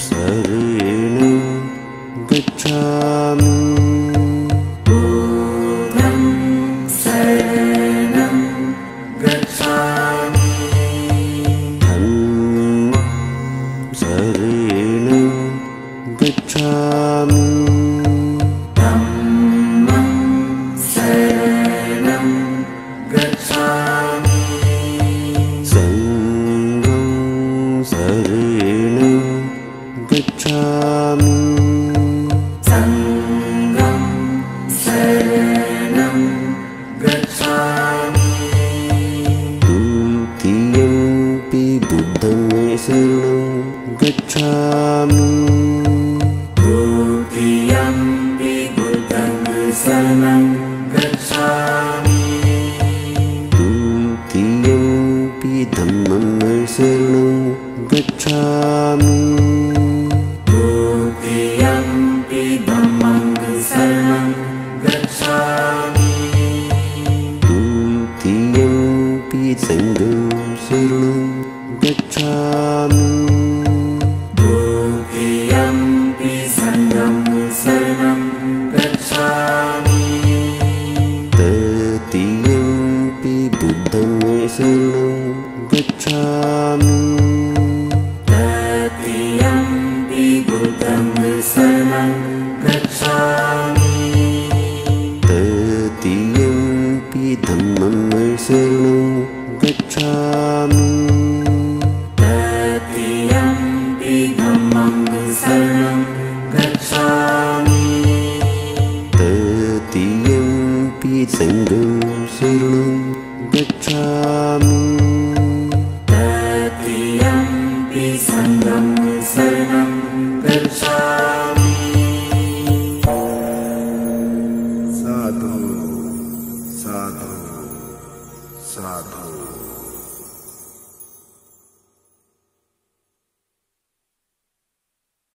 संण गच्छामि